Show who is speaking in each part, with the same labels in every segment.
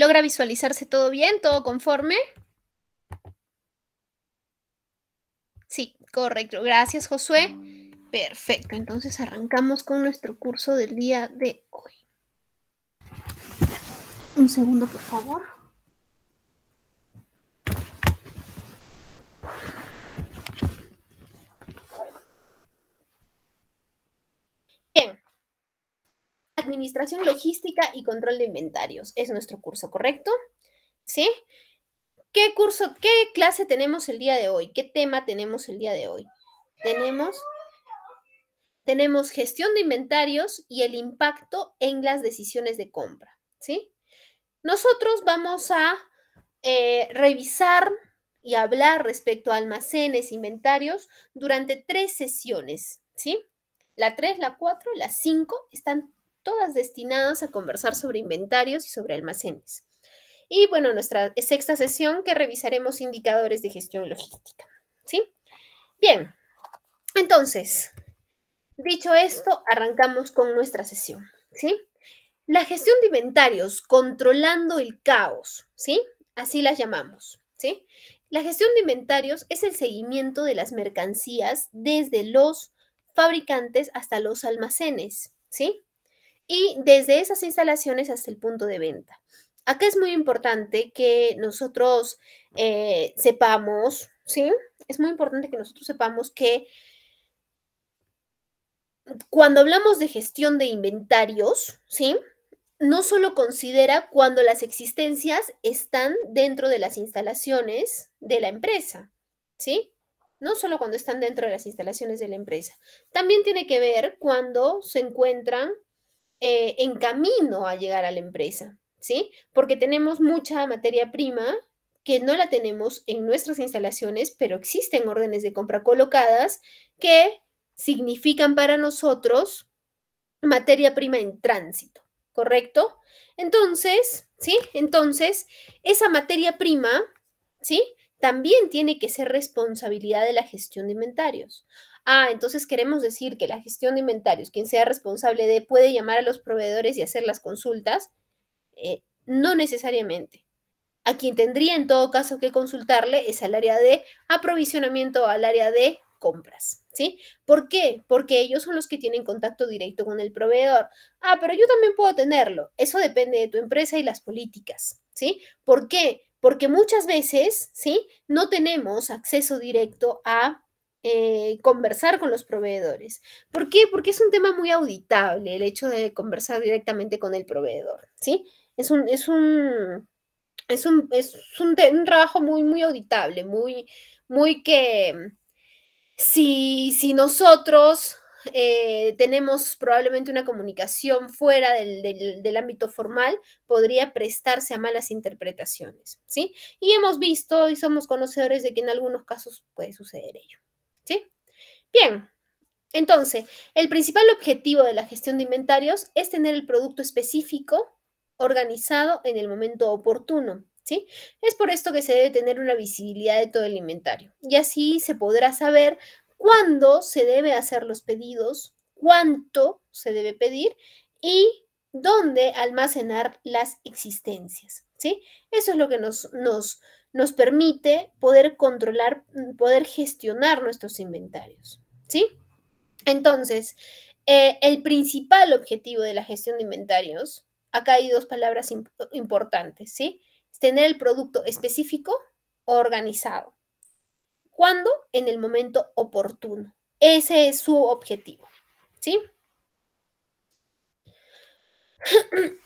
Speaker 1: ¿Logra visualizarse todo bien, todo conforme? Sí, correcto. Gracias, Josué. Perfecto. Entonces arrancamos con nuestro curso del día de hoy. Un segundo, por favor. Administración Logística y Control de Inventarios. Es nuestro curso, ¿correcto? ¿Sí? ¿Qué curso, qué clase tenemos el día de hoy? ¿Qué tema tenemos el día de hoy? Tenemos, tenemos gestión de inventarios y el impacto en las decisiones de compra, ¿sí? Nosotros vamos a eh, revisar y hablar respecto a almacenes, inventarios, durante tres sesiones, ¿sí? La tres, la cuatro, la cinco están todas destinadas a conversar sobre inventarios y sobre almacenes. Y bueno, nuestra sexta sesión que revisaremos indicadores de gestión logística. ¿Sí? Bien, entonces, dicho esto, arrancamos con nuestra sesión. ¿Sí? La gestión de inventarios, controlando el caos, ¿sí? Así las llamamos, ¿sí? La gestión de inventarios es el seguimiento de las mercancías desde los fabricantes hasta los almacenes, ¿sí? y desde esas instalaciones hasta el punto de venta. Acá es muy importante que nosotros eh, sepamos, ¿sí? Es muy importante que nosotros sepamos que cuando hablamos de gestión de inventarios, ¿sí? No solo considera cuando las existencias están dentro de las instalaciones de la empresa, ¿sí? No solo cuando están dentro de las instalaciones de la empresa. También tiene que ver cuando se encuentran eh, en camino a llegar a la empresa, ¿sí? Porque tenemos mucha materia prima que no la tenemos en nuestras instalaciones, pero existen órdenes de compra colocadas que significan para nosotros materia prima en tránsito, ¿correcto? Entonces, ¿sí? Entonces, esa materia prima, ¿sí? También tiene que ser responsabilidad de la gestión de inventarios. Ah, entonces queremos decir que la gestión de inventarios, quien sea responsable de, puede llamar a los proveedores y hacer las consultas. Eh, no necesariamente. A quien tendría en todo caso que consultarle es al área de aprovisionamiento, al área de compras, ¿sí? ¿Por qué? Porque ellos son los que tienen contacto directo con el proveedor. Ah, pero yo también puedo tenerlo. Eso depende de tu empresa y las políticas, ¿sí? ¿Por qué? Porque muchas veces, ¿sí? No tenemos acceso directo a eh, conversar con los proveedores. ¿Por qué? Porque es un tema muy auditable el hecho de conversar directamente con el proveedor, ¿sí? Es un, es un, es trabajo muy, muy auditable, muy, muy que si, si nosotros eh, tenemos probablemente una comunicación fuera del, del, ámbito formal, podría prestarse a malas interpretaciones, ¿sí? Y hemos visto y somos conocedores de que en algunos casos puede suceder ello. ¿Sí? Bien. Entonces, el principal objetivo de la gestión de inventarios es tener el producto específico organizado en el momento oportuno. ¿Sí? Es por esto que se debe tener una visibilidad de todo el inventario y así se podrá saber cuándo se debe hacer los pedidos, cuánto se debe pedir y dónde almacenar las existencias. ¿sí? Eso es lo que nos, nos, nos permite poder controlar, mm, poder gestionar nuestros inventarios, ¿sí? Entonces, eh, el principal objetivo de la gestión de inventarios, acá hay dos palabras importantes, ¿sí? Es tener el producto específico organizado. ¿Cuándo? En el momento oportuno. Ese es su objetivo, ¿sí?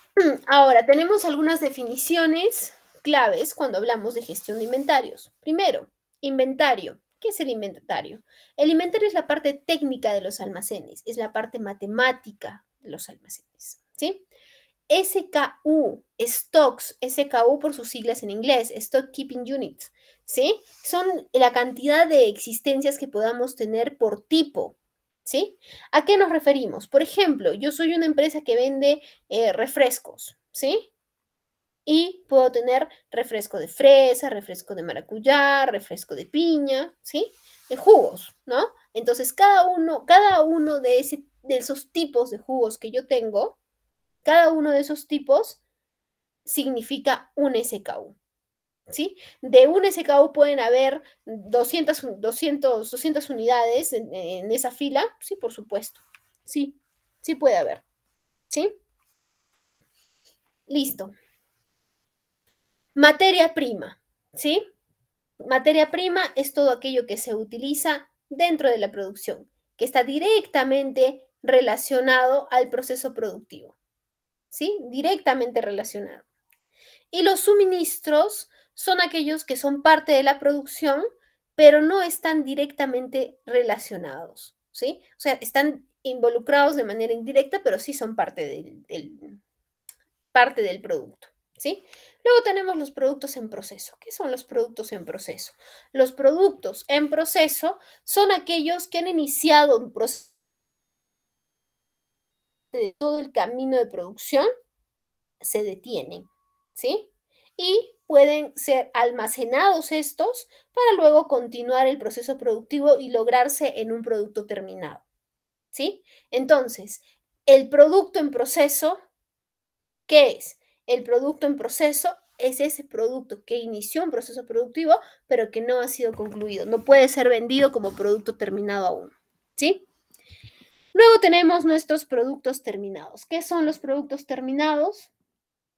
Speaker 1: Ahora, tenemos algunas definiciones claves cuando hablamos de gestión de inventarios. Primero, inventario. ¿Qué es el inventario? El inventario es la parte técnica de los almacenes, es la parte matemática de los almacenes, ¿sí? SKU, stocks, SKU por sus siglas en inglés, Stock Keeping Units, ¿sí? Son la cantidad de existencias que podamos tener por tipo, ¿sí? ¿A qué nos referimos? Por ejemplo, yo soy una empresa que vende eh, refrescos, ¿sí? y puedo tener refresco de fresa, refresco de maracuyá, refresco de piña, ¿sí? De jugos, ¿no? Entonces, cada uno, cada uno de, de esos tipos de jugos que yo tengo, cada uno de esos tipos significa un SKU. ¿Sí? De un SKU pueden haber 200, 200, 200 unidades en, esa fila, sí, por supuesto. Sí, sí puede haber. ¿Sí? Listo. Materia prima, ¿sí? Materia prima es todo aquello que se utiliza dentro de la producción, que está directamente relacionado al proceso productivo, ¿sí? Directamente relacionado. Y los suministros son aquellos que son parte de la producción, pero no están directamente relacionados, ¿sí? O sea, están involucrados de manera indirecta, pero sí son parte del, parte del producto. ¿sí? Luego tenemos los productos en proceso. ¿Qué son los productos en proceso? Los productos en proceso son aquellos que han iniciado un proceso de todo el camino de producción, se detienen, ¿sí? Y pueden ser almacenados estos para luego continuar el proceso productivo y lograrse en un producto terminado, ¿sí? Entonces, el producto en proceso, ¿qué es? el producto en proceso es ese producto que inició un proceso productivo, pero que no ha sido concluido. No puede ser vendido como producto terminado aún. ¿Sí? Luego tenemos nuestros productos terminados. ¿Qué son los productos terminados?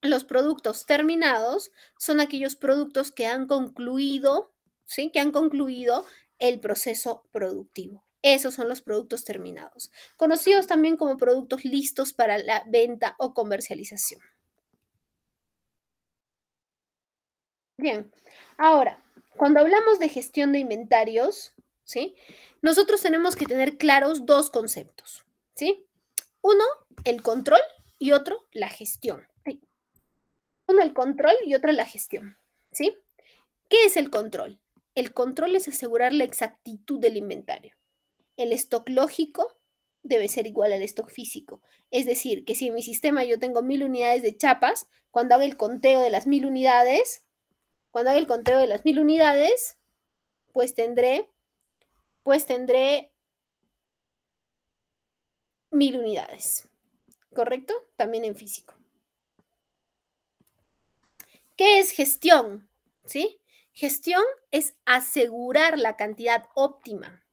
Speaker 1: Los productos terminados son aquellos productos que han concluido, ¿sí? Que han concluido el proceso productivo. Esos son los productos terminados, conocidos también como productos listos para la venta o comercialización. Bien, ahora, cuando hablamos de gestión de inventarios, ¿sí? Nosotros tenemos que tener claros dos conceptos, ¿sí? Uno, el control y otro, la gestión. Uno, el control y otro, la gestión, ¿sí? ¿Qué es el control? El control es asegurar la exactitud del inventario. El stock lógico debe ser igual al stock físico. Es decir, que si en mi sistema yo tengo mil unidades de chapas, cuando hago el conteo de las mil unidades, cuando haga el conteo de las mil unidades, pues tendré, pues tendré mil unidades. ¿Correcto? También en físico. ¿Qué es gestión? ¿Sí? Gestión es asegurar la cantidad óptima,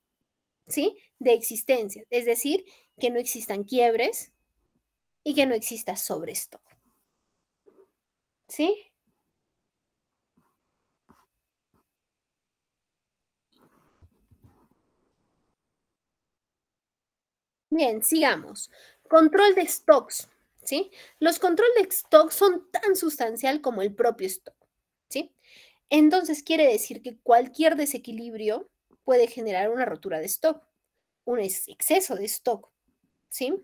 Speaker 1: ¿sí? De existencia. Es decir, que no existan quiebres y que no exista sobrestock. ¿Sí? Bien, sigamos. Control de stocks, ¿sí? Los control de stocks son tan sustancial como el propio stock, ¿sí? Entonces quiere decir que cualquier desequilibrio puede generar una rotura de stock, un exceso de stock, ¿sí?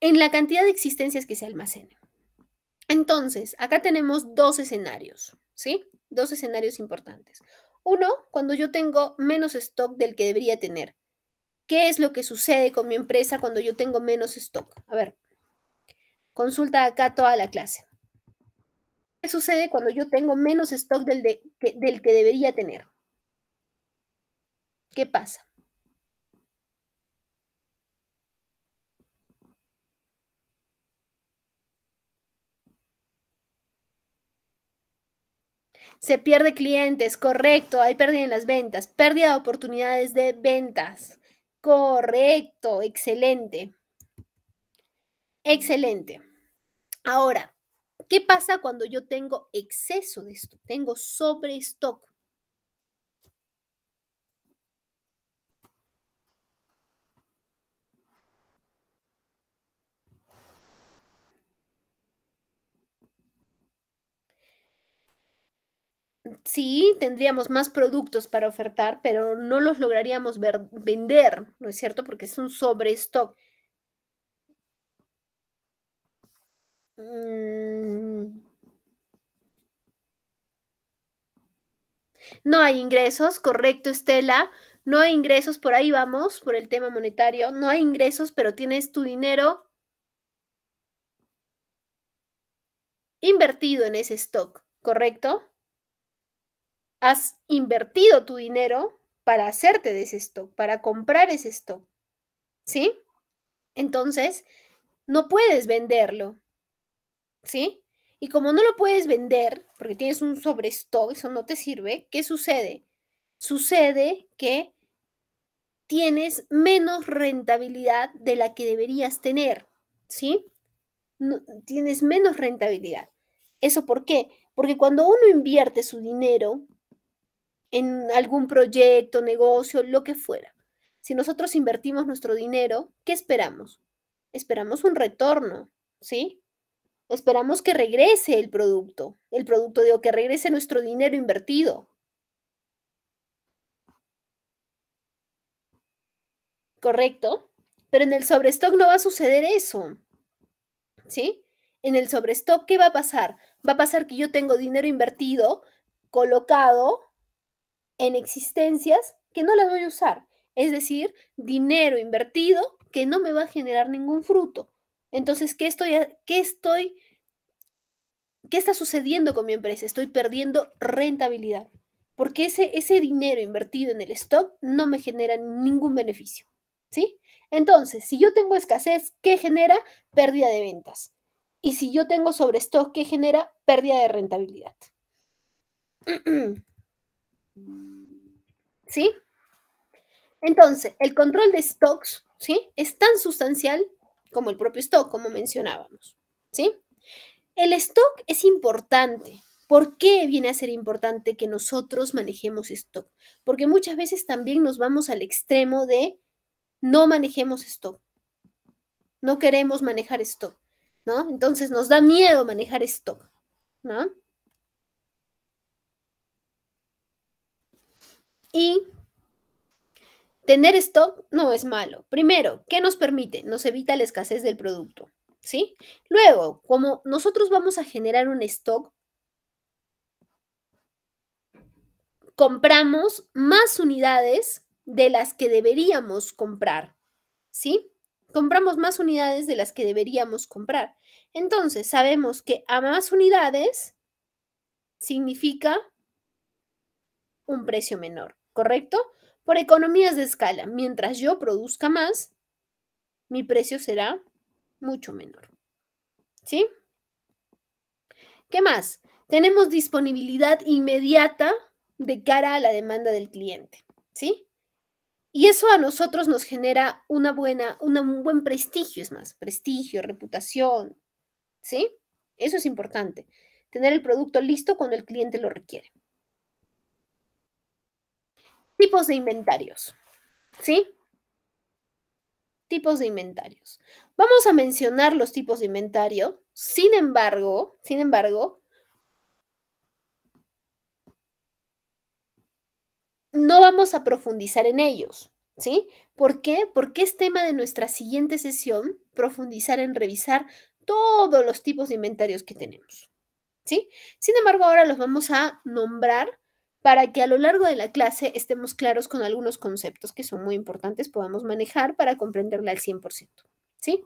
Speaker 1: En la cantidad de existencias que se almacene. Entonces, acá tenemos dos escenarios, ¿sí? Dos escenarios importantes. Uno, cuando yo tengo menos stock del que debería tener. ¿Qué es lo que sucede con mi empresa cuando yo tengo menos stock? A ver, consulta acá toda la clase. ¿Qué sucede cuando yo tengo menos stock del, del que debería tener? ¿Qué pasa? Se pierde clientes, correcto, hay pérdida en las ventas, pérdida de oportunidades de ventas. Correcto, excelente. Excelente. Ahora, ¿qué pasa cuando yo tengo exceso de esto? Tengo sobre sobrestock. sí, tendríamos más productos para ofertar, pero no los lograríamos vender, ¿no es cierto? Porque es un sobrestock. Mm. No hay ingresos, correcto, Estela. No hay ingresos, por ahí vamos, por el tema monetario. No hay ingresos, pero tienes tu dinero invertido en ese stock, ¿correcto? has invertido tu dinero para hacerte de ese stock, para comprar ese stock. ¿Sí? Entonces, no puedes venderlo. ¿Sí? Y como no lo puedes vender, porque tienes un sobrestock, eso no te sirve, ¿qué sucede? Sucede que tienes menos rentabilidad de la que deberías tener, ¿sí? tienes menos rentabilidad. ¿Eso por qué? Porque cuando uno invierte su dinero en algún proyecto, negocio, lo que fuera. Si nosotros invertimos nuestro dinero, ¿qué esperamos? Esperamos un retorno, ¿sí? Esperamos que regrese el producto, el producto digo, que regrese nuestro dinero invertido. ¿Correcto? Pero en el sobrestock no va a suceder eso, ¿sí? En el sobrestock, ¿qué va a pasar? Va a pasar que yo tengo dinero invertido, colocado, en existencias que no las voy a usar, es decir, dinero invertido que no me va a generar ningún fruto. Entonces, ¿qué estoy, qué estoy, qué está sucediendo con mi empresa? Estoy perdiendo rentabilidad, porque ese, ese dinero invertido en el stock no me genera ningún beneficio, ¿sí? Entonces, si yo tengo escasez, ¿qué genera? Pérdida de ventas. Y si yo tengo sobrestock, ¿qué genera? Pérdida de rentabilidad. ¿Sí? Entonces, el control de stocks, ¿sí? Es tan sustancial como el propio stock, como mencionábamos, ¿sí? El stock es importante. ¿Por qué viene a ser importante que nosotros manejemos stock? Porque muchas veces también nos vamos al extremo de no manejemos stock. No queremos manejar stock, ¿no? Entonces nos da miedo manejar stock, ¿no? Y tener stock no es malo. Primero, ¿qué nos permite? Nos evita la escasez del producto, ¿sí? Luego, como nosotros vamos a generar un stock, compramos más unidades de las que deberíamos comprar, ¿sí? Compramos más unidades de las que deberíamos comprar. Entonces, sabemos que a más unidades significa un precio menor. ¿correcto? Por economías de escala, mientras yo produzca más, mi precio será mucho menor. ¿Sí? ¿Qué más? Tenemos disponibilidad inmediata de cara a la demanda del cliente, ¿sí? Y eso a nosotros nos genera una buena, un buen prestigio, es más, prestigio, reputación, ¿sí? Eso es importante, tener el producto listo cuando el cliente lo requiere. Tipos de inventarios. ¿Sí? Tipos de inventarios. Vamos a mencionar los tipos de inventario. Sin embargo, sin embargo, no vamos a profundizar en ellos. ¿Sí? ¿Por qué? Porque es tema de nuestra siguiente sesión profundizar en revisar todos los tipos de inventarios que tenemos. ¿Sí? Sin embargo, ahora los vamos a nombrar para que a lo largo de la clase estemos claros con algunos conceptos que son muy importantes, podamos manejar para comprenderla al 100%. ¿Sí?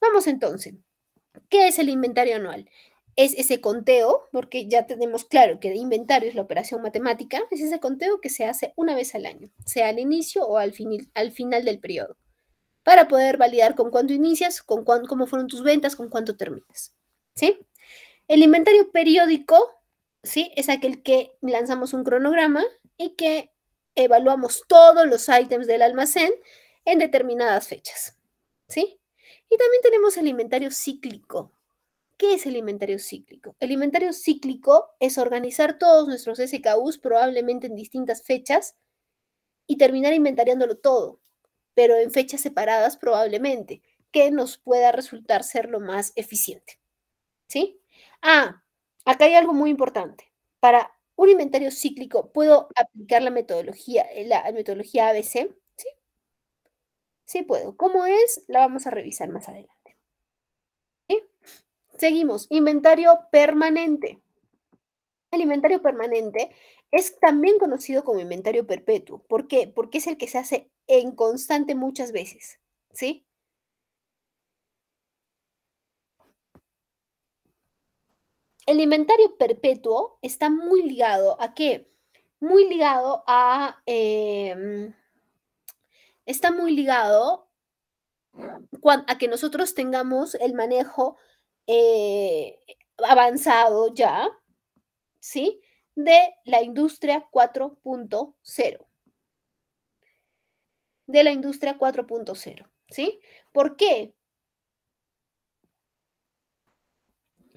Speaker 1: Vamos entonces. ¿Qué es el inventario anual? Es ese conteo, porque ya tenemos claro que el inventario es la operación matemática, es ese conteo que se hace una vez al año, sea al inicio o al, final del periodo, para poder validar con cuánto inicias, con cómo fueron tus ventas, con cuánto terminas. ¿Sí? El inventario periódico ¿sí? Es aquel que lanzamos un cronograma y que evaluamos todos los ítems del almacén en determinadas fechas, ¿sí? Y también tenemos el inventario cíclico. ¿Qué es el inventario cíclico? El inventario cíclico es organizar todos nuestros SKUs probablemente en distintas fechas y terminar inventariándolo todo, pero en fechas separadas probablemente, que nos pueda resultar ser lo más eficiente. ¿Sí? Ah, Acá hay algo muy importante. Para un inventario cíclico puedo aplicar la metodología, la metodología ABC. ¿Sí? Sí puedo. ¿Cómo es? La vamos a revisar más adelante. ¿Sí? Seguimos. Inventario permanente. El inventario permanente es también conocido como inventario perpetuo. ¿Por qué? Porque es el que se hace en constante muchas veces. ¿Sí? el inventario perpetuo está muy ligado a qué? Muy ligado a... Em, está muy ligado a que nosotros tengamos el manejo eh, avanzado ya, ¿sí? De la industria 4.0. De la industria 4.0, ¿sí? ¿Por qué?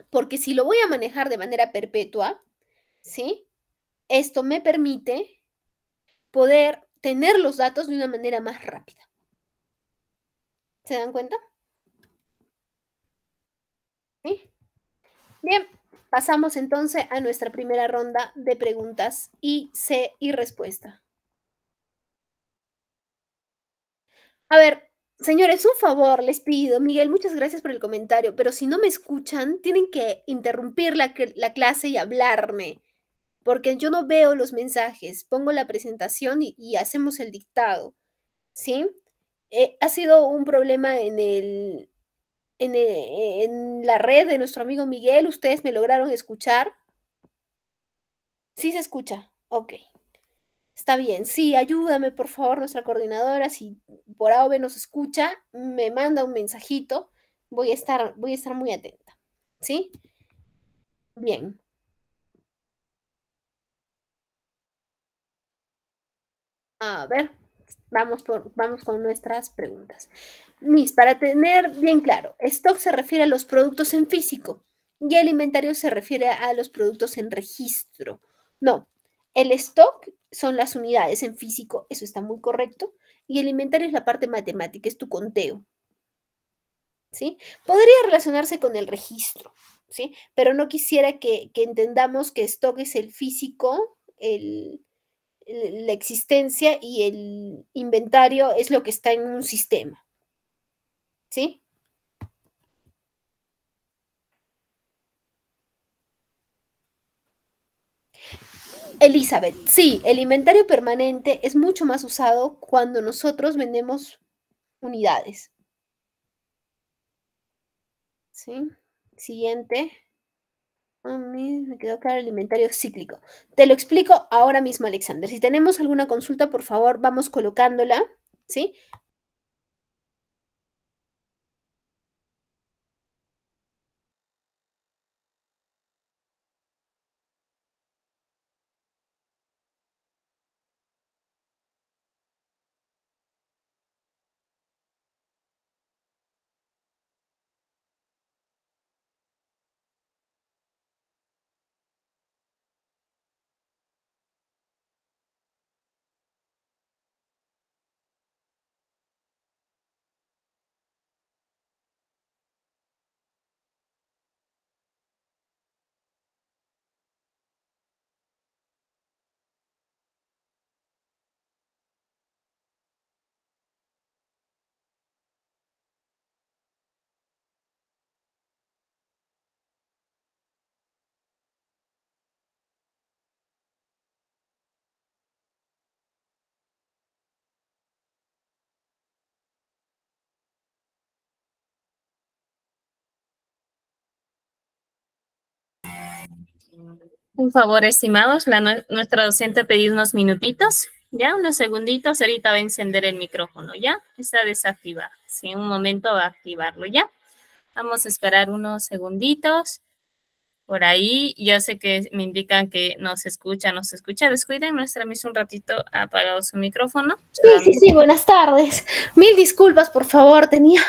Speaker 1: porque si lo voy a manejar de manera perpetua, ¿sí? Esto me permite poder tener los datos de una manera más rápida. ¿Se dan cuenta? ¿Sí? Bien, pasamos entonces a nuestra primera ronda de preguntas y C y respuesta. A ver, Señores, un favor, les pido. Miguel, muchas gracias por el comentario, pero si no me escuchan, tienen que interrumpir la, clase y hablarme, porque yo no veo los mensajes. Pongo la presentación y, hacemos el dictado, ¿sí? Eh, ha sido un problema en en, eh, en la red de nuestro amigo Miguel. ¿Ustedes me lograron escuchar? Sí se escucha. Ok. Está bien, sí, ayúdame por favor nuestra coordinadora, si por A nos escucha, me manda un mensajito, voy a estar, voy a estar muy atenta, ¿sí? Bien. A ver, vamos, por, vamos con nuestras preguntas. Mis, para tener bien claro, stock se refiere a los productos en físico y el inventario se refiere a los productos en registro. No, el stock son las unidades en físico, eso está muy correcto. Y el inventario es la parte matemática, es tu conteo. ¿Sí? Podría relacionarse con el registro, ¿sí? Pero no quisiera que, entendamos que stock es el físico, la existencia y el inventario es lo que está en un sistema. ¿Sí? Elizabeth, sí, el inventario permanente es mucho más usado cuando nosotros vendemos unidades. ¿Sí? Siguiente. A mí me quedó claro el inventario cíclico. Te lo explico ahora mismo, Alexander. Si tenemos alguna consulta, por favor, vamos colocándola, ¿sí? Un favor, estimados, la, nuestra docente ha unos minutitos, ya unos segunditos, ahorita va a encender el micrófono, ya, está desactivado, sí, un momento va a activarlo, ya. Vamos a esperar unos segunditos, por ahí, ya sé que me indican que nos escucha, nos escucha, descuiden, nuestra misa un ratito ha apagado su micrófono. Sí, sí, sí, buenas tardes, mil disculpas, por favor, tenía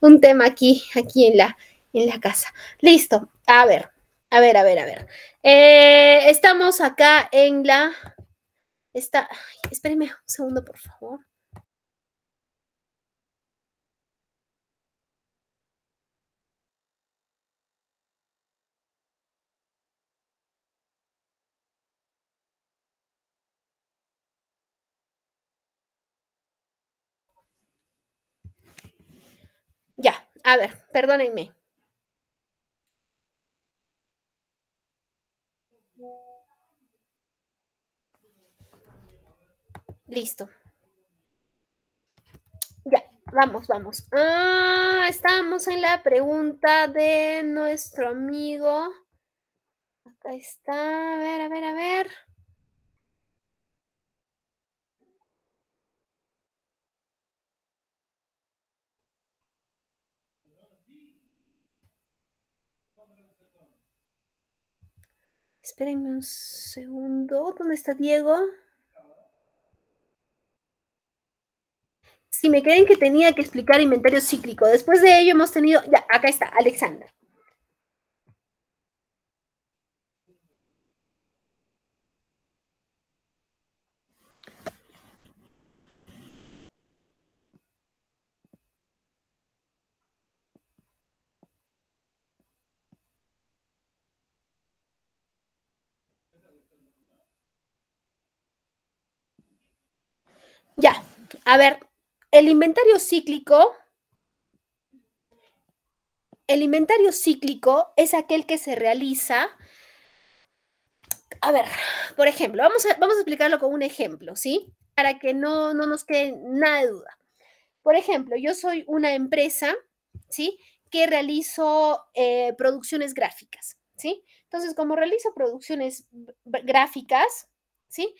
Speaker 1: un tema aquí, aquí en la, en la casa. Listo, a ver, a ver, a ver, a ver. Eh, estamos acá en la. Está. Espérenme un segundo, por favor. Ya, a ver, perdónenme. Listo. Ya, vamos, vamos. Ah, estamos en la pregunta de nuestro amigo. Acá está. A ver, a ver, a ver. Espérenme un segundo. ¿Dónde está Diego? si me creen que tenía que explicar inventario cíclico, después de ello hemos tenido, ya, acá está, Alexander. Ya, a ver, el inventario cíclico, el inventario cíclico es aquel que se realiza. A ver, por ejemplo, vamos a, vamos a explicarlo con un ejemplo, ¿sí? Para que no, nos quede nada de duda. Por ejemplo, yo soy una empresa, ¿sí? Que realizo eh, producciones gráficas, ¿sí? Entonces, como realizo producciones gráficas, ¿sí?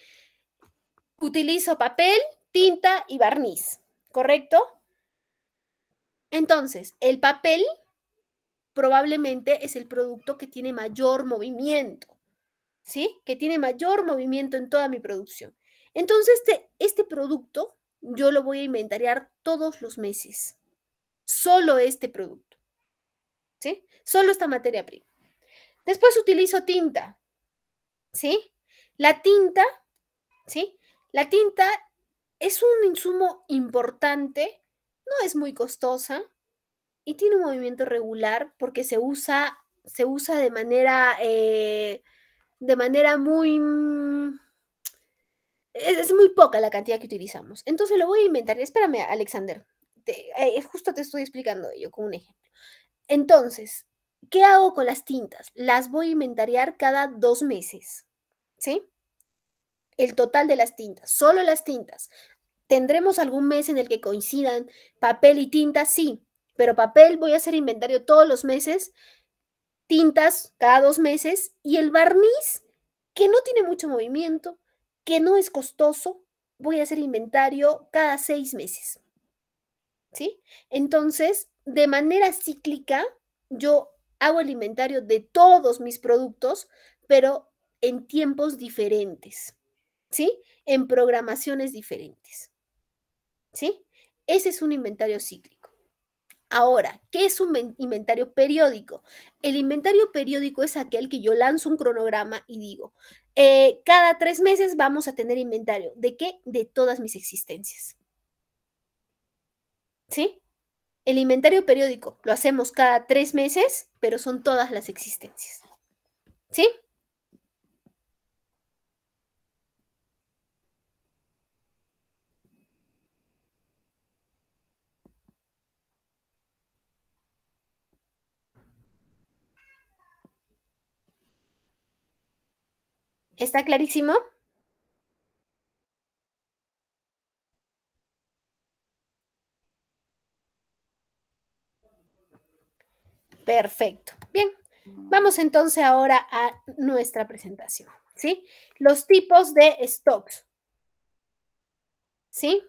Speaker 1: Utilizo papel, tinta y barniz, ¿correcto? Entonces, el papel probablemente es el producto que tiene mayor movimiento, ¿sí? Que tiene mayor movimiento en toda mi producción. Entonces, este, este, producto yo lo voy a inventariar todos los meses. Solo este producto, ¿sí? Solo esta materia prima. Después utilizo tinta, ¿sí? La tinta, ¿sí? La tinta es un insumo importante, no es muy costosa y tiene un movimiento regular porque se usa, se usa de manera, eh, de manera muy... Mm, es, muy poca la cantidad que utilizamos. Entonces lo voy a inventar. Espérame, Alexander. Eh, eh, justo te estoy explicando ello con un ejemplo. Entonces, ¿qué hago con las tintas? Las voy a inventariar cada dos meses. ¿Sí? el total de las tintas, solo las tintas. ¿Tendremos algún mes en el que coincidan papel y tinta? Sí, pero papel voy a hacer inventario todos los meses, tintas cada dos meses y el barniz que no tiene mucho movimiento, que no es costoso, voy a hacer inventario cada seis meses. ¿Sí? Entonces, de manera cíclica, yo hago el inventario de todos mis productos, pero en tiempos diferentes. ¿sí? En programaciones diferentes, ¿sí? Ese es un inventario cíclico. Ahora, ¿qué es un inventario periódico? El inventario periódico es aquel que yo lanzo un cronograma y digo, eh, cada tres meses vamos a tener inventario. ¿De qué? De todas mis existencias. ¿Sí? El inventario periódico lo hacemos cada tres meses, pero son todas las existencias. ¿Sí? ¿Está clarísimo? Perfecto. Bien, vamos entonces ahora a nuestra presentación, ¿sí? Los tipos de stocks. ¿Sí?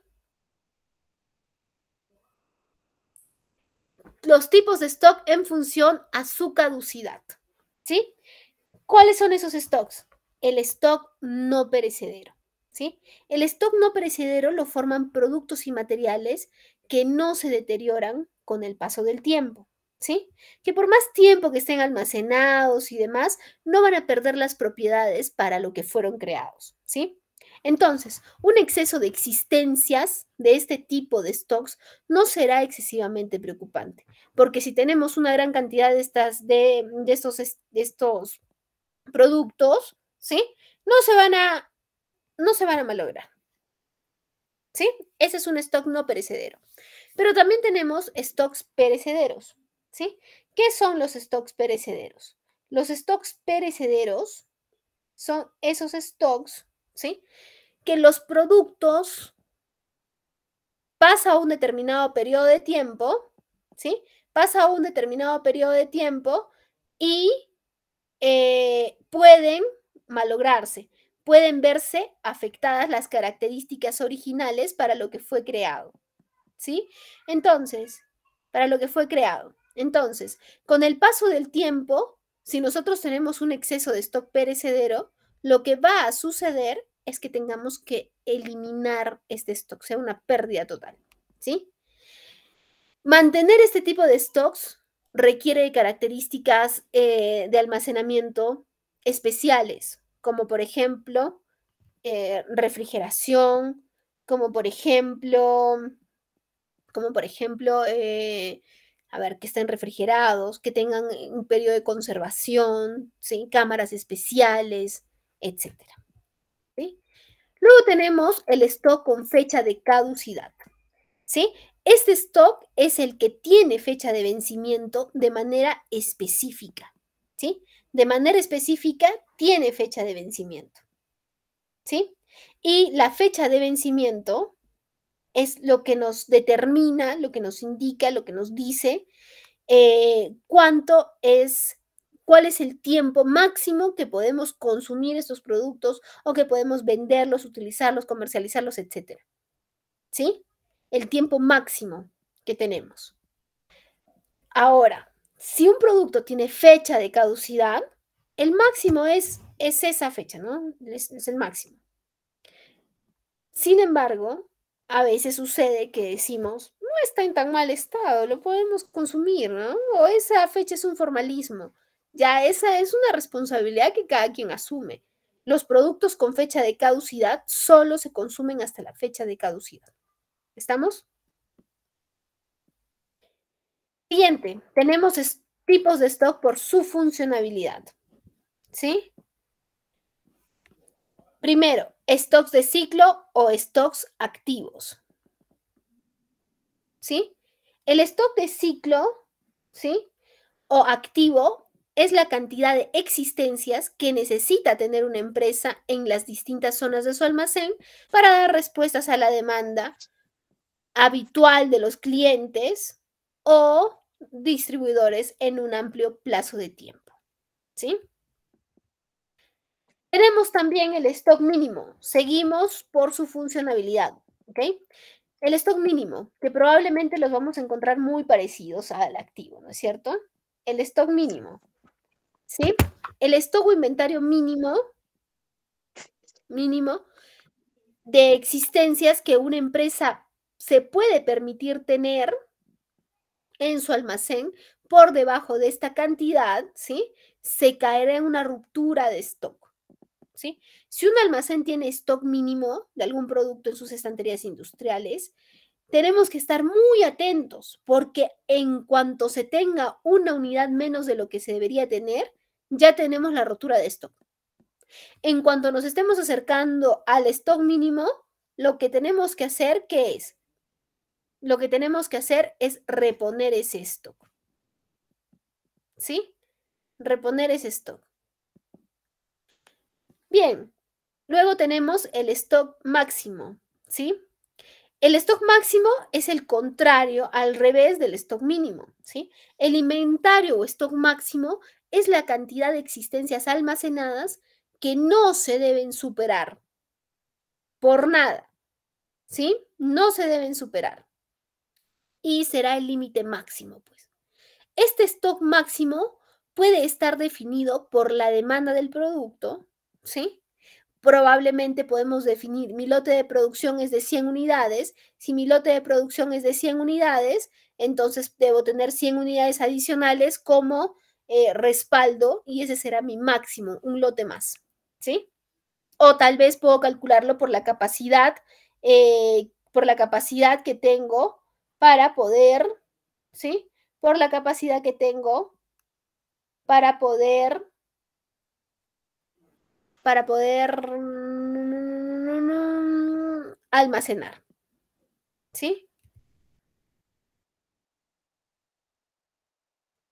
Speaker 1: Los tipos de stock en función a su caducidad, ¿sí? ¿Cuáles son esos stocks? el stock no perecedero. ¿sí? El stock no perecedero lo forman productos y materiales que no se deterioran con el paso del tiempo. ¿Sí? Que por más tiempo que estén almacenados y demás, no van a perder las propiedades para lo que fueron creados, ¿sí? Entonces, un exceso de existencias de este tipo de stocks no será excesivamente preocupante, porque si tenemos una gran cantidad de, estas, de, estos, de estos productos, ¿sí? No se van a, no se van a malograr. ¿Sí? Ese es un stock no perecedero. Pero también tenemos stocks perecederos, ¿sí? ¿Qué son los stocks perecederos? Los stocks perecederos son esos stocks, ¿sí? Que los productos pasa un determinado periodo de tiempo, ¿sí? Pasa un determinado periodo de tiempo y eh, pueden malograrse. Pueden verse afectadas las características originales para lo que fue creado. ¿Sí? Entonces, para lo que fue creado. Entonces, con el paso del tiempo, si nosotros tenemos un exceso de stock perecedero, lo que va a suceder es que tengamos que eliminar este stock, sea una pérdida total, ¿sí? Mantener este tipo de stocks requiere características eh, de almacenamiento especiales, como por ejemplo eh, refrigeración, como por ejemplo, como por ejemplo, eh, a ver, que estén refrigerados, que tengan un periodo de conservación, ¿sí? cámaras especiales, etc. Luego tenemos el stock con fecha de caducidad. ¿sí? Este stock es el que tiene fecha de vencimiento de manera específica. ¿sí? De manera específica tiene fecha de vencimiento. ¿Sí? Y la fecha de vencimiento es lo que nos determina, lo que nos indica, lo que nos dice eh, cuánto es, cuál es el tiempo máximo que podemos consumir estos productos o que podemos venderlos, utilizarlos, comercializarlos, etc. ¿Sí? El tiempo máximo que tenemos. Ahora, si un producto tiene fecha de caducidad, el máximo es, esa fecha, ¿no? Es, es el máximo. Sin embargo, a veces sucede que decimos, no está en tan mal estado, lo podemos consumir, ¿no? O esa fecha es un formalismo. Ya esa es una responsabilidad que cada quien asume. Los productos con fecha de caducidad solo se consumen hasta la fecha de caducidad. ¿Estamos? Siguiente, tenemos tipos de stock por su funcionabilidad. ¿Sí? Primero, stocks de ciclo o stocks activos. ¿Sí? El stock de ciclo, ¿sí? O activo es la cantidad de existencias que necesita tener una empresa en las distintas zonas de su almacén para dar respuestas a la demanda habitual de los clientes o distribuidores en un amplio plazo de tiempo. ¿Sí? Tenemos también el stock mínimo. Seguimos por su funcionabilidad, ¿ok? El stock mínimo, que probablemente los vamos a encontrar muy parecidos al activo, ¿no es cierto? El stock mínimo, ¿sí? El stock o inventario mínimo, mínimo, de existencias que una empresa se puede permitir tener en su almacén por debajo de esta cantidad, ¿sí? Se caerá en una ruptura de stock. Si un almacén tiene stock mínimo de algún producto en sus estanterías industriales, tenemos que estar muy atentos porque en cuanto se tenga una unidad menos de lo que se debería tener, ya tenemos la rotura de stock. En cuanto nos estemos acercando al stock mínimo, lo que tenemos que hacer, ¿qué es? Lo que tenemos que hacer es reponer ese stock. ¿Sí? Reponer ese stock. Bien, luego tenemos el stock máximo, ¿sí? El stock máximo es el contrario, al revés del stock mínimo, ¿sí? El inventario o stock máximo es la cantidad de existencias almacenadas que no se deben superar por nada, ¿sí? No se deben superar. Y será el límite máximo, pues. Este stock máximo puede estar definido por la demanda del producto, ¿sí? Probablemente podemos definir mi lote de producción es de 100 unidades. Si mi lote de producción es de 100 unidades, entonces debo tener 100 unidades adicionales como eh, respaldo y ese será mi máximo, un lote más, ¿sí? O tal vez puedo calcularlo por la capacidad, eh, por la capacidad que tengo para poder, ¿sí? Por la capacidad que tengo para poder para poder mm, almacenar. ¿Sí?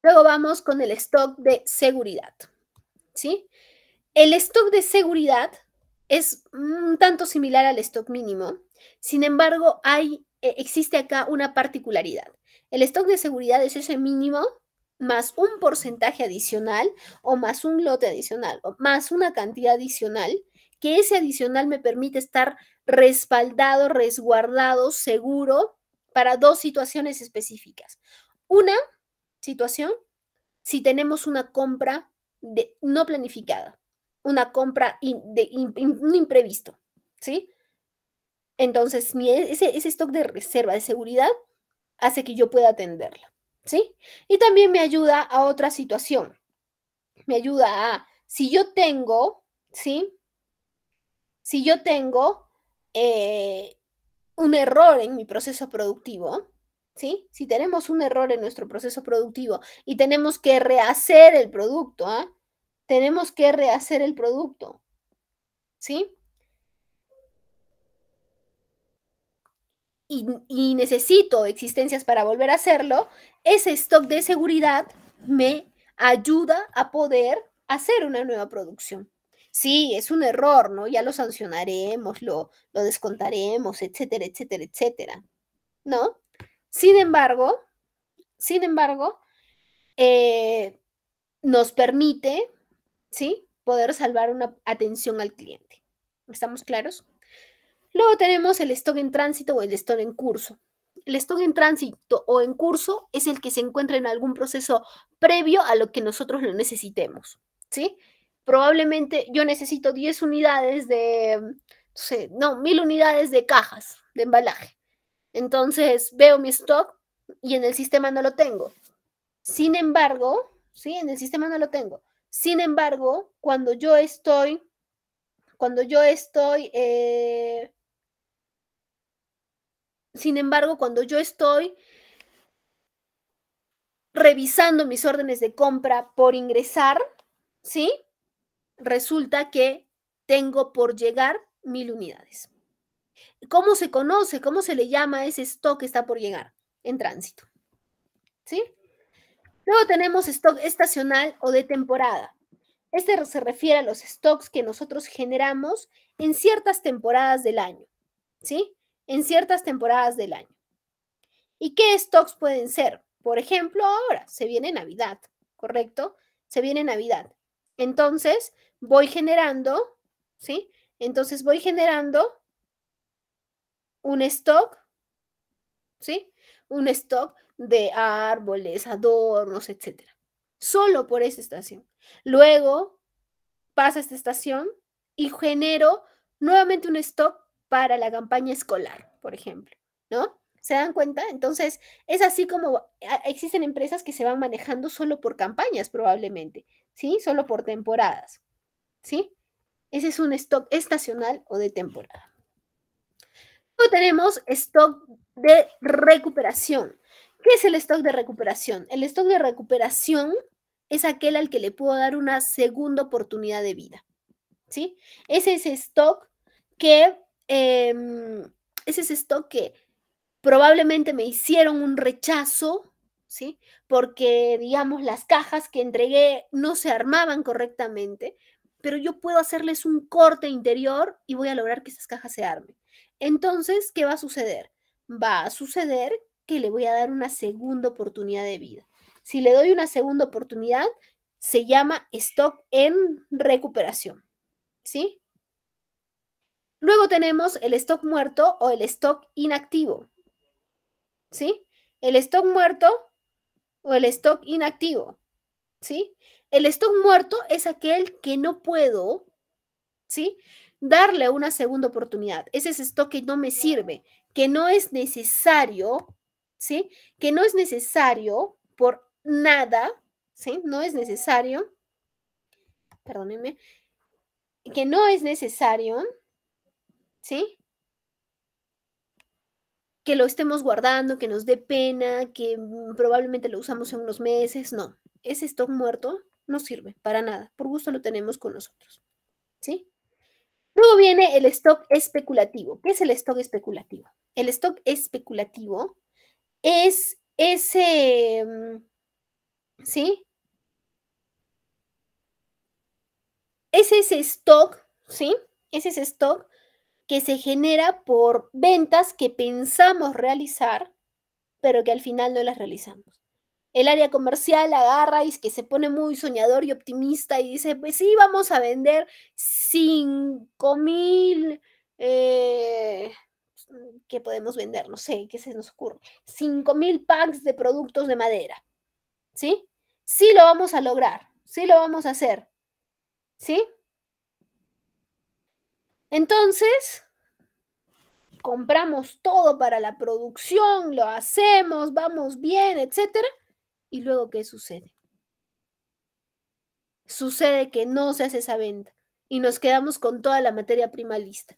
Speaker 1: Luego vamos con el stock de seguridad. ¿Sí? El stock de seguridad es un tanto similar al stock mínimo. Sin embargo, hay, e, existe acá una particularidad. El stock de seguridad es ese mínimo más un porcentaje adicional o más un lote adicional o más una cantidad adicional, que ese adicional me permite estar respaldado, resguardado, seguro para dos situaciones específicas. Una situación, si tenemos una compra de, no planificada, una compra de un imprevisto, ¿sí? Entonces, mi, e, ese, ese stock de reserva, de seguridad, hace que yo pueda atenderla. ¿sí? Y también me ayuda a otra situación. Me ayuda a, si yo tengo, ¿sí? Si yo tengo eh, un error en mi proceso productivo, ¿sí? Si tenemos un error en nuestro proceso productivo y tenemos que rehacer el producto, ¿ah?, Tenemos que rehacer el producto, ¿sí? y, necesito existencias para volver a hacerlo, ese stock de seguridad me ayuda a poder hacer una nueva producción. Sí, es un error, ¿no? Ya lo sancionaremos, lo, descontaremos, etcétera, etcétera, etcétera. ¿No? Sin embargo, sin embargo, eh, nos permite, ¿sí? Poder salvar una atención al cliente. ¿Estamos claros? Luego tenemos el stock en tránsito o el stock en curso. El stock en tránsito o en curso es el que se encuentra en algún proceso previo a lo que nosotros lo necesitemos, ¿sí? Probablemente yo necesito 10 unidades de, no sé, no, 1000 unidades de cajas de embalaje. Entonces veo mi stock y en el sistema no lo tengo. Sin embargo, ¿sí? En el sistema no lo tengo. Sin embargo, cuando yo estoy, cuando yo estoy eh, sin embargo, cuando yo estoy revisando mis órdenes de compra por ingresar, ¿sí? Resulta que tengo por llegar mil unidades. ¿Cómo se conoce? ¿Cómo se le llama ese stock que está por llegar en tránsito? ¿Sí? Luego tenemos stock estacional o de temporada. Este se refiere a los stocks que nosotros generamos en ciertas temporadas del año, ¿sí? en ciertas temporadas del año. ¿Y qué stocks pueden ser? Por ejemplo, ahora se viene Navidad, ¿correcto? Se viene Navidad. Entonces, voy generando, ¿sí? Entonces, voy generando un stock, ¿sí? Un stock de árboles, adornos, etcétera. Solo por esa estación. Luego, pasa esta estación y genero nuevamente un stock para la campaña escolar, por ejemplo, ¿no? ¿Se dan cuenta? Entonces, es así como ah, existen empresas que se van manejando solo por campañas probablemente, ¿sí? Solo por temporadas, ¿sí? Ese es un stock estacional o de temporada. Luego tenemos stock de recuperación. ¿Qué es el stock de recuperación? El stock de recuperación es aquel al que le puedo dar una segunda oportunidad de vida, ¿sí? Es stock que Em, ese es esto que probablemente me hicieron un rechazo, ¿sí? Porque, digamos, las cajas que entregué no se armaban correctamente, pero yo puedo hacerles un corte interior y voy a lograr que esas cajas se armen. Entonces, ¿qué va a suceder? Va a suceder que le voy a dar una segunda oportunidad de vida. Si le doy una segunda oportunidad, se llama stock en recuperación, ¿sí? Luego tenemos el stock muerto o el stock inactivo. ¿Sí? El stock muerto o el stock inactivo. ¿Sí? El stock muerto es aquel que no puedo, ¿sí? Darle una segunda oportunidad. Ese es stock que no me sirve, que no es necesario, ¿sí? Que no es necesario por nada, ¿sí? No es necesario, perdónenme, que no es necesario ¿sí? Que lo estemos guardando, que nos dé pena, que mm, probablemente lo usamos en unos meses, no. Ese stock muerto no sirve para nada, por gusto lo tenemos con nosotros, ¿sí? Luego viene el stock especulativo. ¿Qué es el stock especulativo? El stock especulativo es ese, mm, ¿sí? Es ese stock, ¿sí? Es ese stock que se genera por ventas que pensamos realizar, pero que al final no las realizamos. El área comercial agarra y es que se pone muy soñador y optimista y dice, pues sí, vamos a vender 5 mil, eh, ¿qué podemos vender? No sé, ¿qué se nos ocurre? 5.000 mil packs de productos de madera. ¿Sí? Sí lo vamos a lograr, sí lo vamos a hacer. ¿Sí? Entonces, compramos todo para la producción, lo hacemos, vamos bien, etc. ¿Y luego qué sucede? Sucede que no se hace esa venta y nos quedamos con toda la materia prima lista.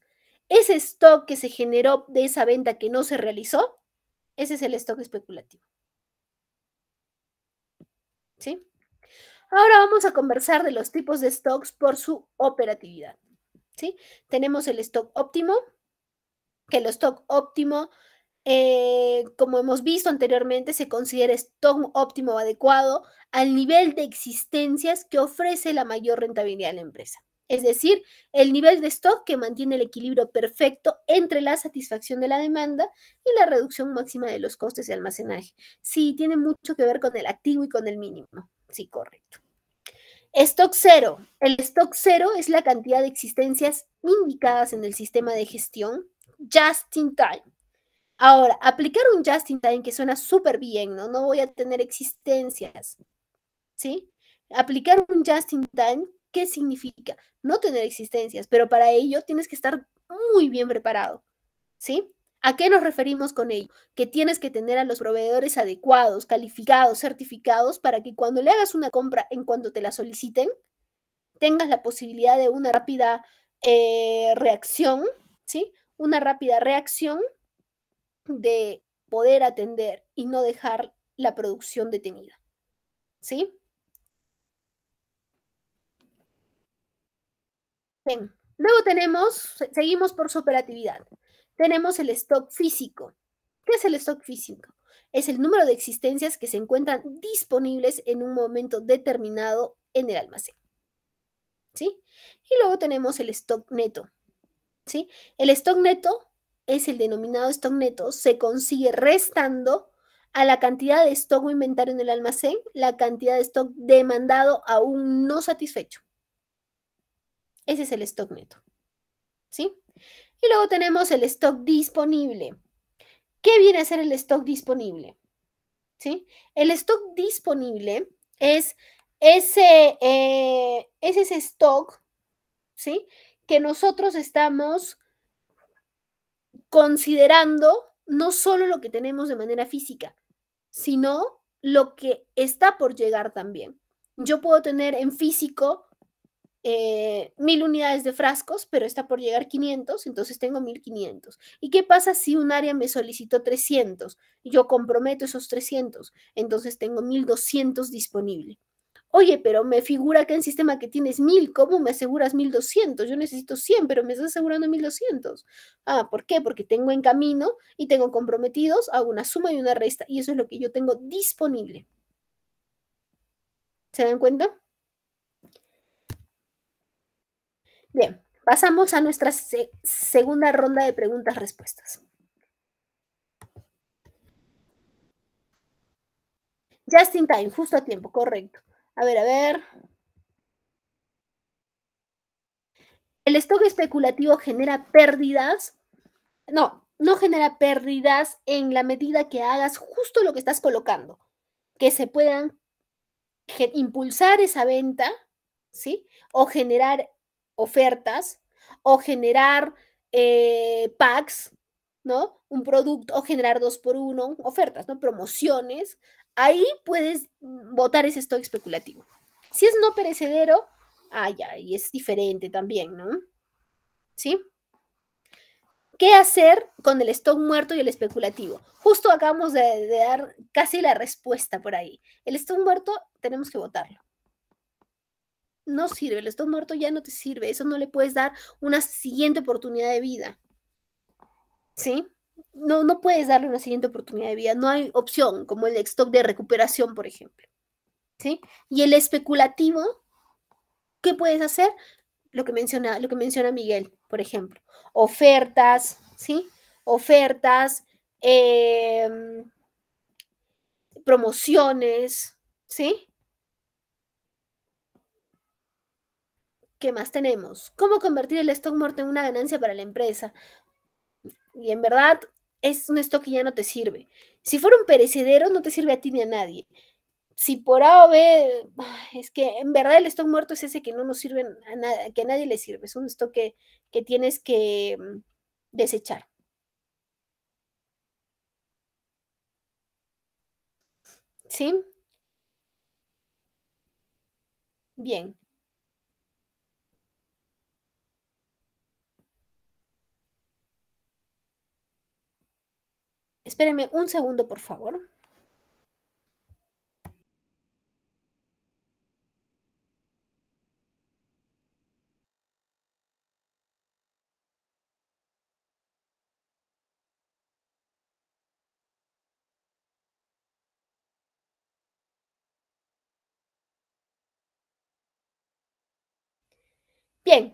Speaker 1: Ese stock que se generó de esa venta que no se realizó, ese es el stock especulativo. ¿Sí? Ahora vamos a conversar de los tipos de stocks por su operatividad. Tenemos el stock óptimo, que el stock óptimo, eh, como hemos visto anteriormente, se considera stock óptimo adecuado al nivel de existencias que ofrece la mayor rentabilidad a la empresa. Es decir, el nivel de stock que mantiene el equilibrio perfecto entre la satisfacción de la demanda y la reducción máxima de los costes de almacenaje. Sí, tiene mucho que ver con el activo y con el mínimo. Sí, correcto. Stock cero. El stock cero es la cantidad de existencias indicadas en el sistema de gestión just in time. Ahora, aplicar un just in time que suena súper bien, ¿no? No voy a tener existencias, ¿sí? Aplicar un just in time, ¿qué significa? No tener existencias, pero para ello tienes que estar muy bien preparado, ¿sí? ¿A qué nos referimos con ello? Que tienes que tener a los proveedores adecuados, calificados, certificados, para que cuando le hagas una compra, en cuanto te la soliciten, tengas la posibilidad de una rápida eh, reacción, ¿sí? Una rápida reacción de poder atender y no dejar la producción detenida, ¿sí? Bien, luego tenemos, seguimos por su operatividad tenemos el stock físico. ¿Qué es el stock físico? Es el número de existencias que se encuentran disponibles en un momento determinado en el almacén. ¿Sí? Y luego tenemos el stock neto. ¿Sí? El stock neto es el denominado stock neto, se consigue restando a la cantidad de stock o inventario en el almacén, la cantidad de stock demandado aún no satisfecho. Ese es el stock neto. ¿Sí? Y luego tenemos el stock disponible. ¿Qué viene a ser el stock disponible? ¿Sí? El stock disponible es ese, eh, ese stock, ¿sí? Que nosotros estamos considerando no solo lo que tenemos de manera física, sino lo que está por llegar también. Yo puedo tener en físico eh, mil unidades de frascos, pero está por llegar 500, entonces tengo 1500. ¿Y qué pasa si un área me solicitó 300? Yo comprometo esos 300, entonces tengo 1200 disponible. Oye, pero me figura que en sistema que tienes 1000, ¿cómo me aseguras 1200? Yo necesito 100, pero me estás asegurando 1200. Ah, ¿por qué? Porque tengo en camino y tengo comprometidos, hago una suma y una resta, y eso es lo que yo tengo disponible. ¿Se dan cuenta? Bien, pasamos a nuestra segunda ronda de preguntas-respuestas. Just in time, justo a tiempo, correcto. A ver, a ver. ¿El stock especulativo genera pérdidas? No, no genera pérdidas en la medida que hagas justo lo que estás colocando, que se puedan impulsar esa venta, ¿sí? O generar ofertas o generar eh, packs, ¿no? Un producto o generar dos por uno, ofertas, ¿no? Promociones. Ahí puedes votar ese stock especulativo. Si es no perecedero, ay, ay, y es diferente también, ¿no? ¿Sí? ¿Qué hacer con el stock muerto y el especulativo? Justo acabamos de, de dar casi la respuesta por ahí. El stock muerto tenemos que votarlo no sirve, el stop muerto ya no te sirve, eso no le puedes dar una siguiente oportunidad de vida. ¿Sí? No, no puedes darle una siguiente oportunidad de vida, no hay opción, como el stock de recuperación, por ejemplo. ¿Sí? Y el especulativo, ¿qué puedes hacer? Lo que menciona, lo que menciona Miguel, por ejemplo. Ofertas, ¿sí? Ofertas, em, promociones, ¿sí? ¿Qué más tenemos? ¿Cómo convertir el stock muerto en una ganancia para la empresa? Y en verdad, es un stock que ya no te sirve. Si fuera un perecedero, no te sirve a ti ni a nadie. Si por A o B, es que en verdad el stock muerto es ese que no nos sirve, a nada, que a nadie le sirve. Es un stock que, que tienes que mm, desechar. ¿Sí? Bien. Espérenme un segundo, por favor. Bien.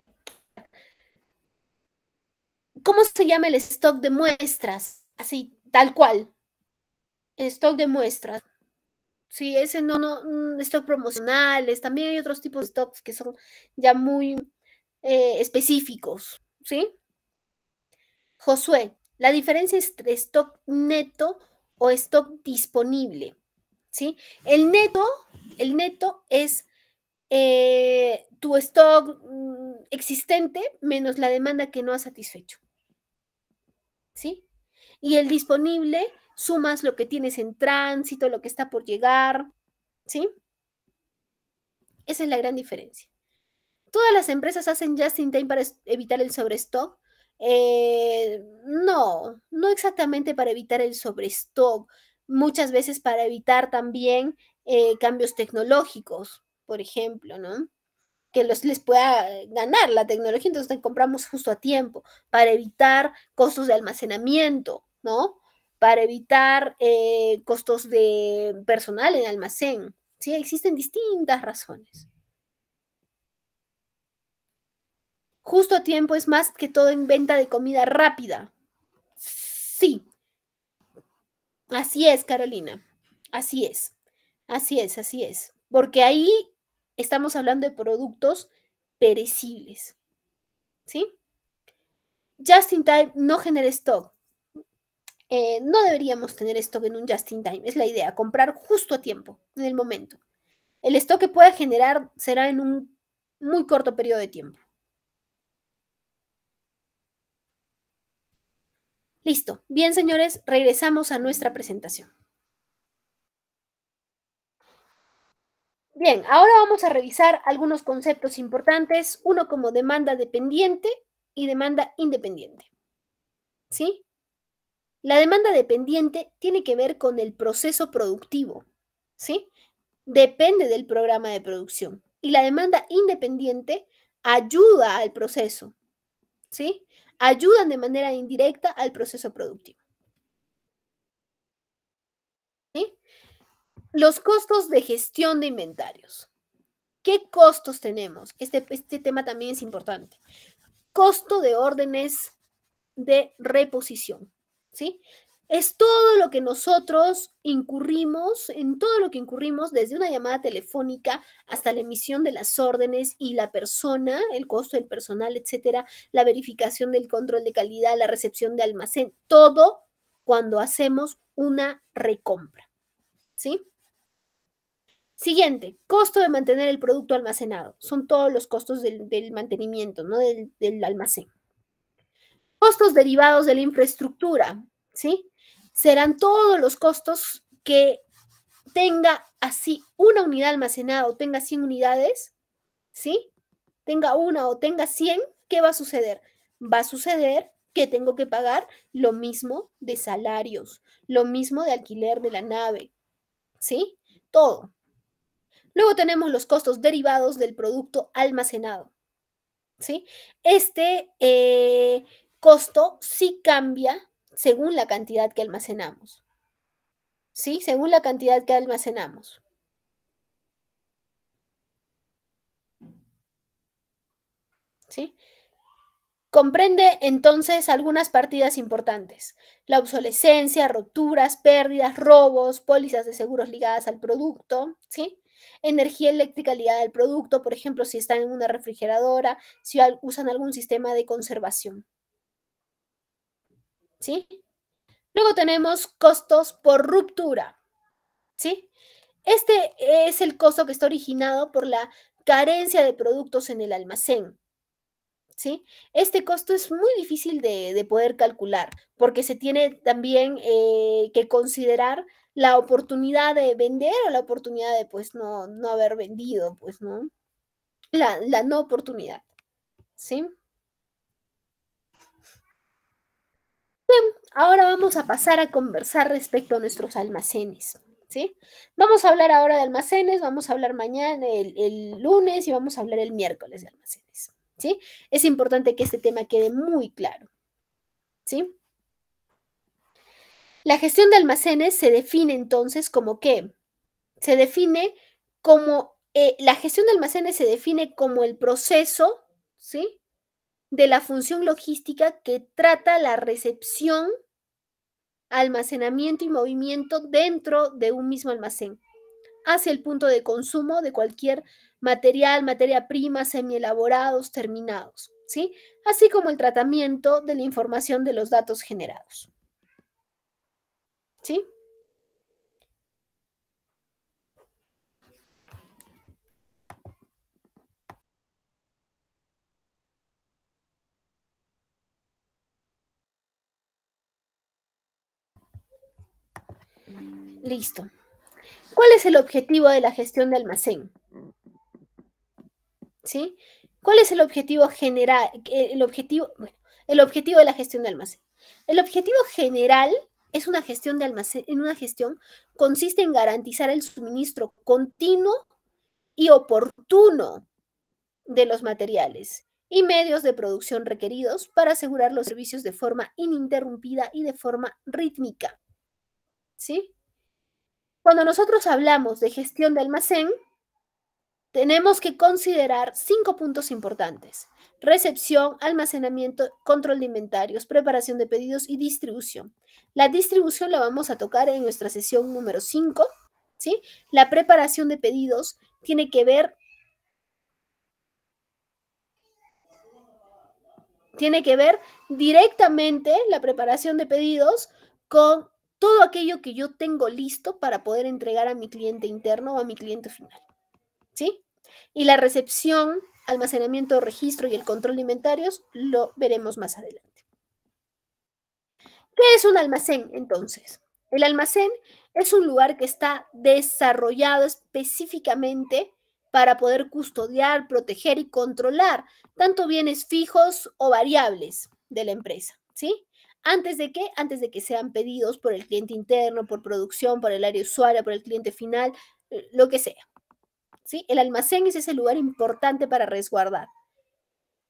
Speaker 1: ¿Cómo se llama el stock de muestras? Así tal cual. Stock de muestras. Sí, ese no, no, mm, stock promocionales. También hay otros tipos de stocks que son ya muy eh, específicos. ¿Sí? Josué, la diferencia es entre stock neto o stock disponible. ¿Sí? El neto, el neto es eh, tu stock mm, existente menos la demanda que no ha satisfecho. ¿Sí? y el disponible sumas lo que tienes en tránsito, lo que está por llegar, ¿sí? Esa es la gran diferencia. Todas las empresas hacen just in time para evitar el sobrestock. Eh, no, no exactamente para evitar el sobrestock, muchas veces para evitar también eh, cambios tecnológicos, por ejemplo, ¿no? que los, les pueda ganar la tecnología, entonces compramos justo a tiempo para evitar costos de almacenamiento, ¿no? Para evitar eh, costos de personal en almacén. Sí, existen distintas razones. Justo a tiempo es más que todo en venta de comida rápida. Sí. Así es, Carolina. Así es. Así es, así es. Porque ahí estamos hablando de productos perecibles. ¿Sí? Just in time no genera stock. Eh, no deberíamos tener stock en un just in time, es la idea, comprar justo a tiempo, en el momento. El stock que pueda generar será en un muy corto periodo de tiempo. Listo. Bien, señores, regresamos a nuestra presentación. Bien, ahora vamos a revisar algunos conceptos importantes, uno como demanda dependiente y demanda independiente. ¿Sí? La demanda dependiente tiene que ver con el proceso productivo, ¿sí? Depende del programa de producción. Y la demanda independiente ayuda al proceso, ¿sí? Ayudan de manera indirecta al proceso productivo. ¿Sí? Los costos de gestión de inventarios. ¿Qué costos tenemos? Este, este tema también es importante. Costo de órdenes de reposición. ¿sí? Es todo lo que nosotros incurrimos, en todo lo que incurrimos, desde una llamada telefónica hasta la emisión de las órdenes y la persona, el costo del personal, etcétera, la verificación del control de calidad, la recepción de almacén, todo cuando hacemos una recompra. ¿Sí? Siguiente, costo de mantener el producto almacenado. Son todos los costos del, mantenimiento, ¿no? del almacén. Costos derivados de la infraestructura, ¿sí? Serán todos los costos que tenga así una unidad almacenada o tenga 100 unidades, ¿sí? Tenga una o tenga 100, ¿qué va a suceder? Va a suceder que tengo que pagar lo mismo de salarios, lo mismo de alquiler de la nave, ¿sí? Todo. Luego tenemos los costos derivados del producto almacenado, ¿sí? Este eh, costo sí cambia según la cantidad que almacenamos. ¿Sí? Según la cantidad que almacenamos. ¿Sí? Comprende entonces algunas partidas importantes. La obsolescencia, roturas, pérdidas, robos, pólizas de seguros ligadas al producto, ¿sí? Energía eléctrica ligada al producto, por ejemplo, si están en una refrigeradora, si usan algún sistema de conservación. ¿sí? Luego tenemos costos por ruptura, ¿sí? Este es el costo que está originado por la carencia de productos en el almacén, ¿sí? Este costo es muy difícil de, poder calcular porque se tiene también eh, que considerar la oportunidad de vender o la oportunidad de, pues, no, no haber vendido, pues, ¿no? La, la no oportunidad, ¿sí? Bien, ahora vamos a pasar a conversar respecto a nuestros almacenes. ¿sí? Vamos a hablar ahora de almacenes, vamos a hablar mañana, el, el, lunes y vamos a hablar el miércoles de almacenes. ¿sí? Es importante que este tema quede muy claro. ¿sí? La gestión de almacenes se define entonces como qué? Se define como, eh, la gestión de almacenes se define como el proceso, ¿sí? de la función logística que trata la recepción, almacenamiento y movimiento dentro de un mismo almacén, hacia el punto de consumo de cualquier material, materia prima, semielaborados, terminados, ¿sí? Así como el tratamiento de la información de los datos generados. ¿Sí? Listo. ¿Cuál es el objetivo de la gestión de almacén? ¿Sí? ¿Cuál es el objetivo general? Eh, el objetivo, bueno, el objetivo de la gestión de almacén. El objetivo general es una gestión de almacén, en una gestión consiste en garantizar el suministro continuo y oportuno de los materiales y medios de producción requeridos para asegurar los servicios de forma ininterrumpida y de forma rítmica. ¿Sí? Cuando nosotros hablamos de gestión de almacén, tenemos que considerar cinco puntos importantes. Recepción, almacenamiento, control de inventarios, preparación de pedidos y distribución. La distribución la vamos a tocar en nuestra sesión número 5, ¿sí? La preparación de pedidos tiene que ver tiene que ver directamente la preparación de pedidos con todo aquello que yo tengo listo para poder entregar a mi cliente interno o a mi cliente final. ¿Sí? Y la recepción, almacenamiento, registro y el control de inventarios lo veremos más adelante. ¿Qué es un almacén entonces? El almacén es un lugar que está desarrollado específicamente para poder custodiar, proteger y controlar tanto bienes fijos o variables de la empresa, ¿sí? ¿Antes de qué? Antes de que sean pedidos por el cliente interno, por producción, por el área usuaria, por el cliente final, eh, lo que sea. ¿Sí? El almacén es ese lugar importante para resguardar.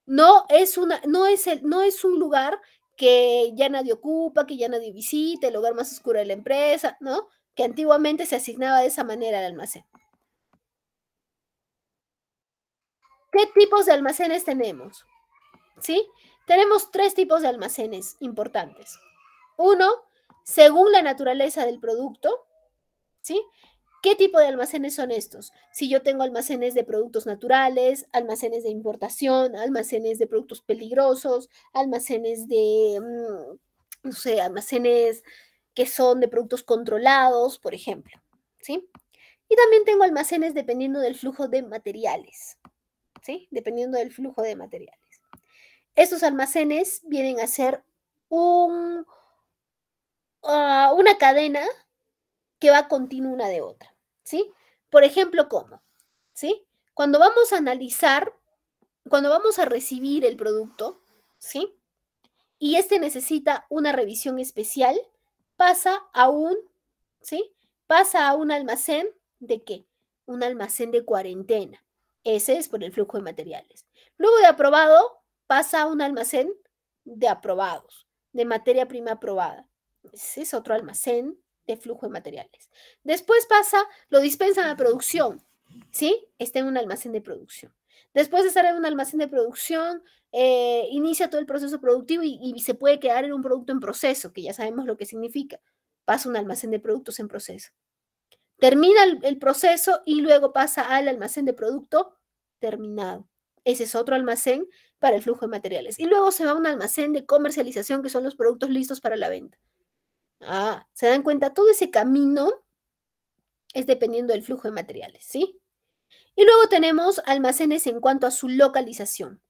Speaker 1: No es, una, no es, no es un lugar que ya nadie ocupa, que ya nadie visite, el lugar más oscuro de la empresa, ¿no? Que antiguamente se asignaba de esa manera al almacén. ¿Qué tipos de almacenes tenemos? ¿Sí? Tenemos tres tipos de almacenes importantes. Uno, según la naturaleza del producto, ¿sí? ¿Qué tipo de almacenes son estos? Si yo tengo almacenes de productos naturales, almacenes de importación, almacenes de productos peligrosos, almacenes de, mm, no sé, almacenes que son de productos controlados, por ejemplo, ¿sí? Y también tengo almacenes dependiendo del flujo de materiales, ¿sí? Dependiendo del flujo de materiales. Estos almacenes vienen a ser un, ah, una cadena que va continua una de otra, ¿sí? Por ejemplo, ¿cómo? ¿Sí? Cuando vamos a analizar, cuando vamos a recibir el producto, ¿sí? Y este necesita una revisión especial, pasa a un, ¿sí? Pasa a un almacén de qué? Un almacén de cuarentena. Ese es por el flujo de materiales. Luego de aprobado, pasa a un almacén de aprobados, de materia prima aprobada. Ese es otro almacén de flujo de materiales. Después pasa, lo dispensan a producción, ¿sí? Está en un almacén de producción. Después de estar en un almacén de producción, eh, inicia todo el proceso productivo y, se puede quedar en un producto en proceso, que ya sabemos lo que significa. Pasa un almacén de productos en proceso. Termina el, el, proceso y luego pasa al almacén de producto terminado. Ese es otro almacén para el flujo de materiales. Y luego se va a un almacén de comercialización, que son los productos listos para la venta. Ah, se dan cuenta, todo ese camino es dependiendo del flujo de materiales, ¿sí? Y luego tenemos almacenes en cuanto a su localización.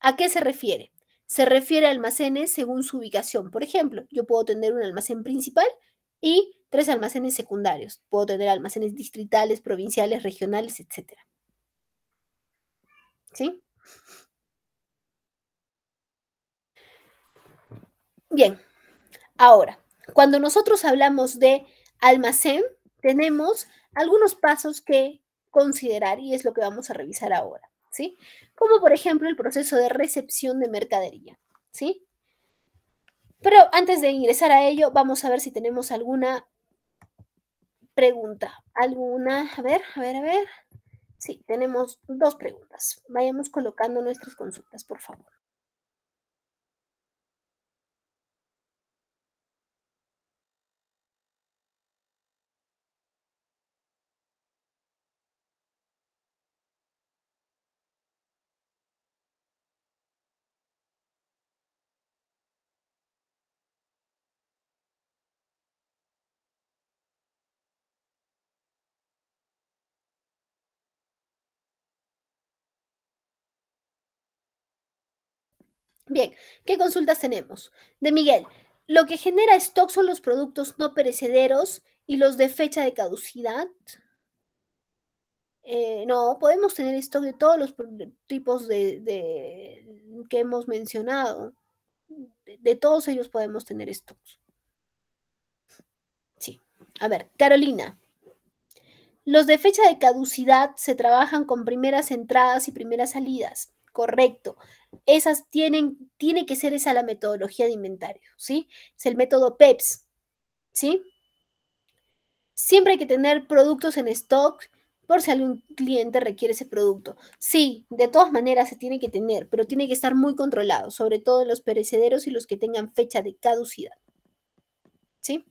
Speaker 1: ¿A qué se refiere? Se refiere a almacenes según su ubicación. Por ejemplo, yo puedo tener un almacén principal y tres almacenes secundarios. Puedo tener almacenes distritales, provinciales, regionales, etc. ¿Sí? Bien, ahora, cuando nosotros hablamos de almacén, tenemos algunos pasos que considerar y es lo que vamos a revisar ahora, ¿sí? Como por ejemplo el proceso de recepción de mercadería, ¿sí? Pero antes de ingresar a ello, vamos a ver si tenemos alguna pregunta, alguna, a ver, a ver, a ver. Sí, tenemos dos preguntas. Vayamos colocando nuestras consultas, por favor. Bien, ¿qué consultas tenemos? De Miguel, ¿lo que genera stock son los productos no perecederos y los de fecha de caducidad? Eh, no, podemos tener stock de todos los tipos de, que hemos mencionado. De, todos ellos podemos tener stock. Sí. A ver, Carolina. Los de fecha de caducidad se trabajan con primeras entradas y primeras salidas. Correcto. Esas tienen, tiene que ser esa la metodología de inventario, ¿sí? Es el método PEPS, ¿sí? Siempre hay que tener productos en stock por si algún cliente requiere ese producto. Sí, de todas maneras se tiene que tener, pero tiene que estar muy controlado, sobre todo los perecederos y los que tengan fecha de caducidad. ¿Sí?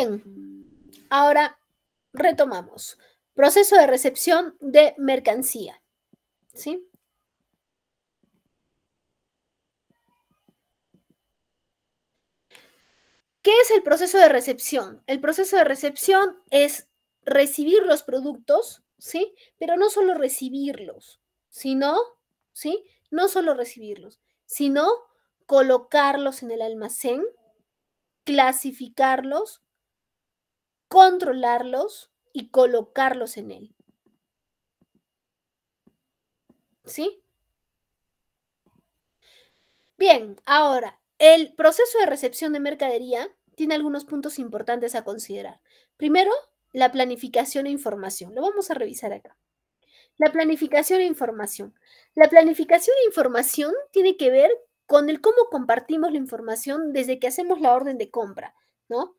Speaker 1: Bien, ahora retomamos. Proceso de recepción de mercancía. ¿Sí? ¿Qué es el proceso de recepción? El proceso de recepción es recibir los productos, ¿sí? Pero no solo recibirlos, sino, ¿sí? No solo recibirlos, sino colocarlos en el almacén, clasificarlos, controlarlos y colocarlos en él. ¿Sí? Bien, ahora, el proceso de recepción de mercadería tiene algunos puntos importantes a considerar. Primero, la planificación e información. Lo vamos a revisar acá. La planificación e información. La planificación e información tiene que ver con el cómo compartimos la información desde que hacemos la orden de compra, ¿no?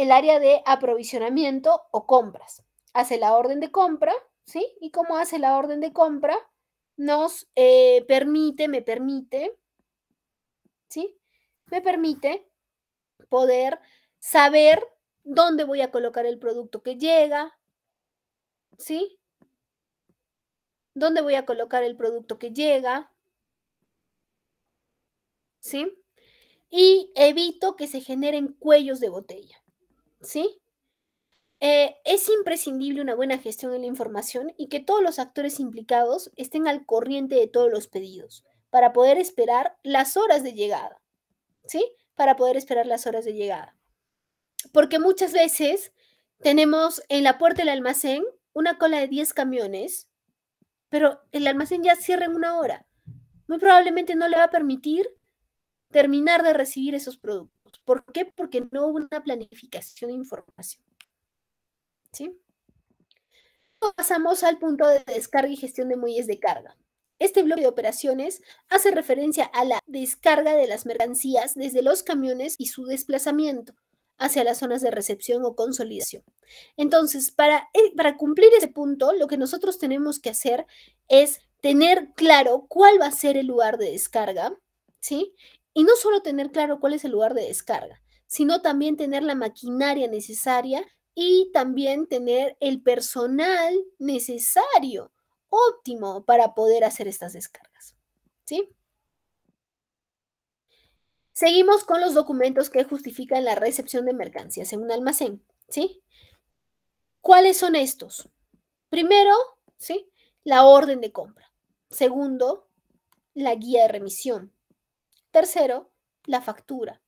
Speaker 1: el área de aprovisionamiento o compras. Hace la orden de compra, ¿sí? Y como hace la orden de compra, nos eh, permite, me permite, ¿sí? Me permite poder saber dónde voy a colocar el producto que llega, ¿sí? ¿Dónde voy a colocar el producto que llega? ¿Sí? Y evito que se generen cuellos de botella. ¿sí? Eh, es imprescindible una buena gestión de la información y que todos los actores implicados estén al corriente de todos los pedidos para poder esperar las horas de llegada, ¿sí? Para poder esperar las horas de llegada. Porque muchas veces tenemos en la puerta del almacén una cola de 10 camiones, pero el almacén ya cierra en una hora. Muy probablemente no le va a permitir terminar de recibir esos productos. ¿Por qué? Porque no hubo una planificación de información. ¿Sí? Pasamos al punto de descarga y gestión de muelles de carga. Este bloque de operaciones hace referencia a la descarga de las mercancías desde los camiones y su desplazamiento hacia las zonas de recepción o consolidación. Entonces, para, eh, para cumplir ese punto, lo que nosotros tenemos que hacer es tener claro cuál va a ser el lugar de descarga, ¿sí? Y no solo tener claro cuál es el lugar de descarga, sino también tener la maquinaria necesaria y también tener el personal necesario, óptimo, para poder hacer estas descargas. ¿Sí? Seguimos con los documentos que justifican la recepción de mercancías en un almacén, ¿sí? ¿Cuáles son estos? Primero, ¿sí? La orden de compra. Segundo, la guía de remisión. Tercero, la factura.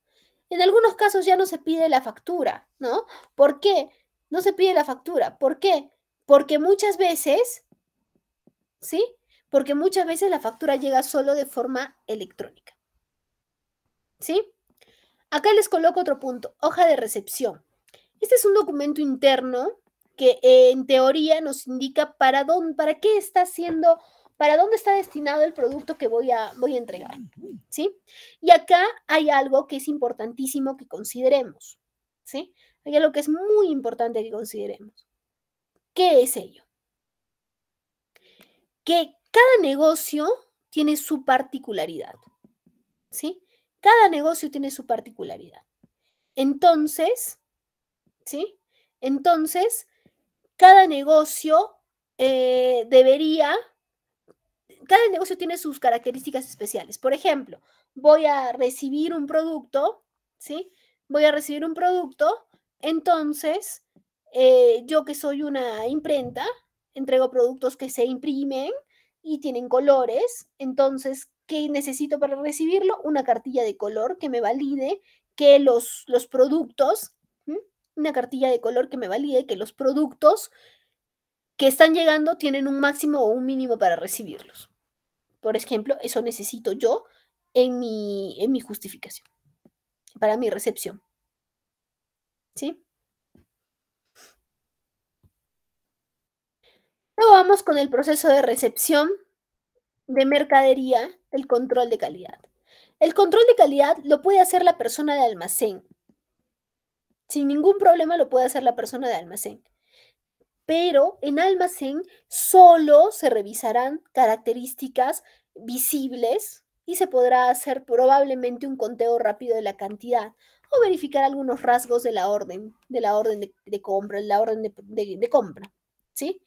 Speaker 1: En algunos casos ya no se pide la factura, ¿no? ¿Por qué? No se pide la factura. ¿Por qué? Porque muchas veces, ¿sí? Porque muchas veces la factura llega solo de forma electrónica. ¿Sí? Acá les coloco otro punto, hoja de recepción. Este es un documento interno que en teoría nos indica para dónde, para qué está siendo para dónde está destinado el producto que voy a, voy a entregar. ¿Sí? Y acá hay algo que es importantísimo que consideremos. ¿Sí? Hay algo que es muy importante que consideremos. ¿Qué es ello? Que cada negocio tiene su particularidad. ¿Sí? Cada negocio tiene su particularidad. Entonces, ¿sí? Entonces, cada negocio eh, debería cada negocio tiene sus características especiales. Por ejemplo, voy a recibir un producto, ¿sí? Voy a recibir un producto, entonces eh, yo que soy una imprenta, entrego productos que se imprimen y tienen colores, entonces, ¿qué necesito para recibirlo? Una cartilla de color que me valide que los, los productos, una cartilla de color que me valide que los productos que están llegando tienen un máximo o un mínimo para recibirlos. Por ejemplo, eso necesito yo en mi, en mi justificación, para mi recepción. ¿Sí? Luego vamos con el proceso de recepción de mercadería, el control de calidad. El control de calidad lo puede hacer la persona de almacén. Sin ningún problema lo puede hacer la persona de almacén pero en almacén solo se revisarán características visibles y se podrá hacer probablemente un conteo rápido de la cantidad o verificar algunos rasgos de la orden, de la orden de, compra, la orden compra. Si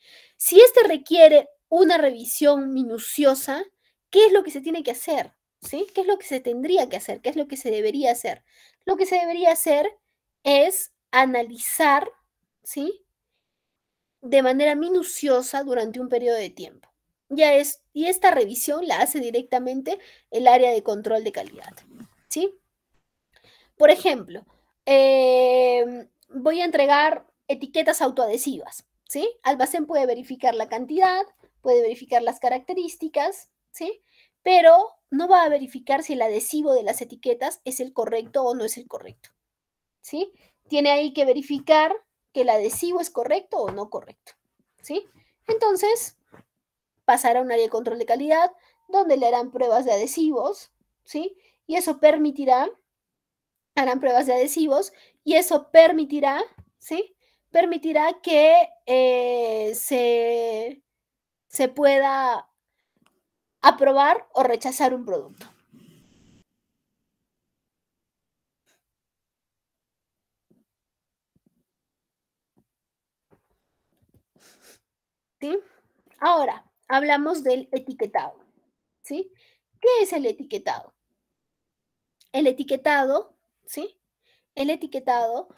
Speaker 1: este requiere una revisión minuciosa, ¿qué es lo que se tiene que hacer? ¿Sí? ¿Qué es lo que se tendría que hacer? ¿Qué es lo que se debería hacer? Lo que se debería hacer es analizar, ¿sí? de manera minuciosa durante un periodo de tiempo. Ya es, y esta revisión la hace directamente el área de control de calidad. ¿sí? Por ejemplo, em, voy a entregar etiquetas autoadhesivas. ¿sí? Almacén puede verificar la cantidad, puede verificar las características, ¿sí? pero no va a verificar si el adhesivo de las etiquetas es el correcto o no es el correcto. ¿sí? Tiene ahí que verificar que el adhesivo es correcto o no correcto. ¿Sí? Entonces, pasará a un área de control de calidad donde le harán pruebas de adhesivos, ¿sí? Y eso permitirá, harán pruebas de adhesivos y eso permitirá, ¿sí? Permitirá que eh, se pueda aprobar o rechazar un producto. Ahora, hablamos del etiquetado, ¿sí? ¿Qué es el etiquetado? El etiquetado, ¿sí? El etiquetado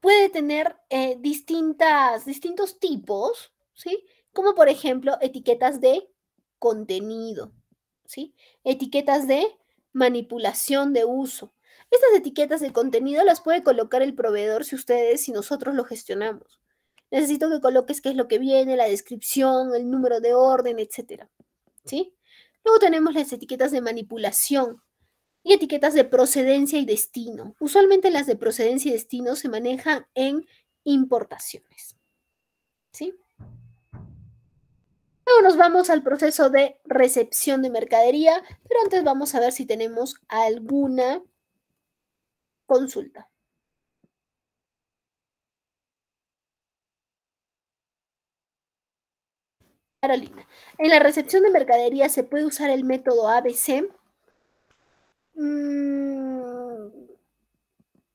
Speaker 1: puede tener eh, distintas, distintos tipos, ¿sí? Como por ejemplo etiquetas de contenido, ¿sí? Etiquetas de manipulación de uso. Estas etiquetas de contenido las puede colocar el proveedor si ustedes, si nosotros lo gestionamos necesito que coloques qué es lo que viene, la descripción, el número de orden, etc. ¿Sí? Luego tenemos las etiquetas de manipulación y etiquetas de procedencia y destino. Usualmente las de procedencia y destino se manejan en importaciones. ¿Sí? Luego nos vamos al proceso de recepción de mercadería, pero antes vamos a ver si tenemos alguna consulta. En la recepción de mercadería se puede usar el método ABC. Mm,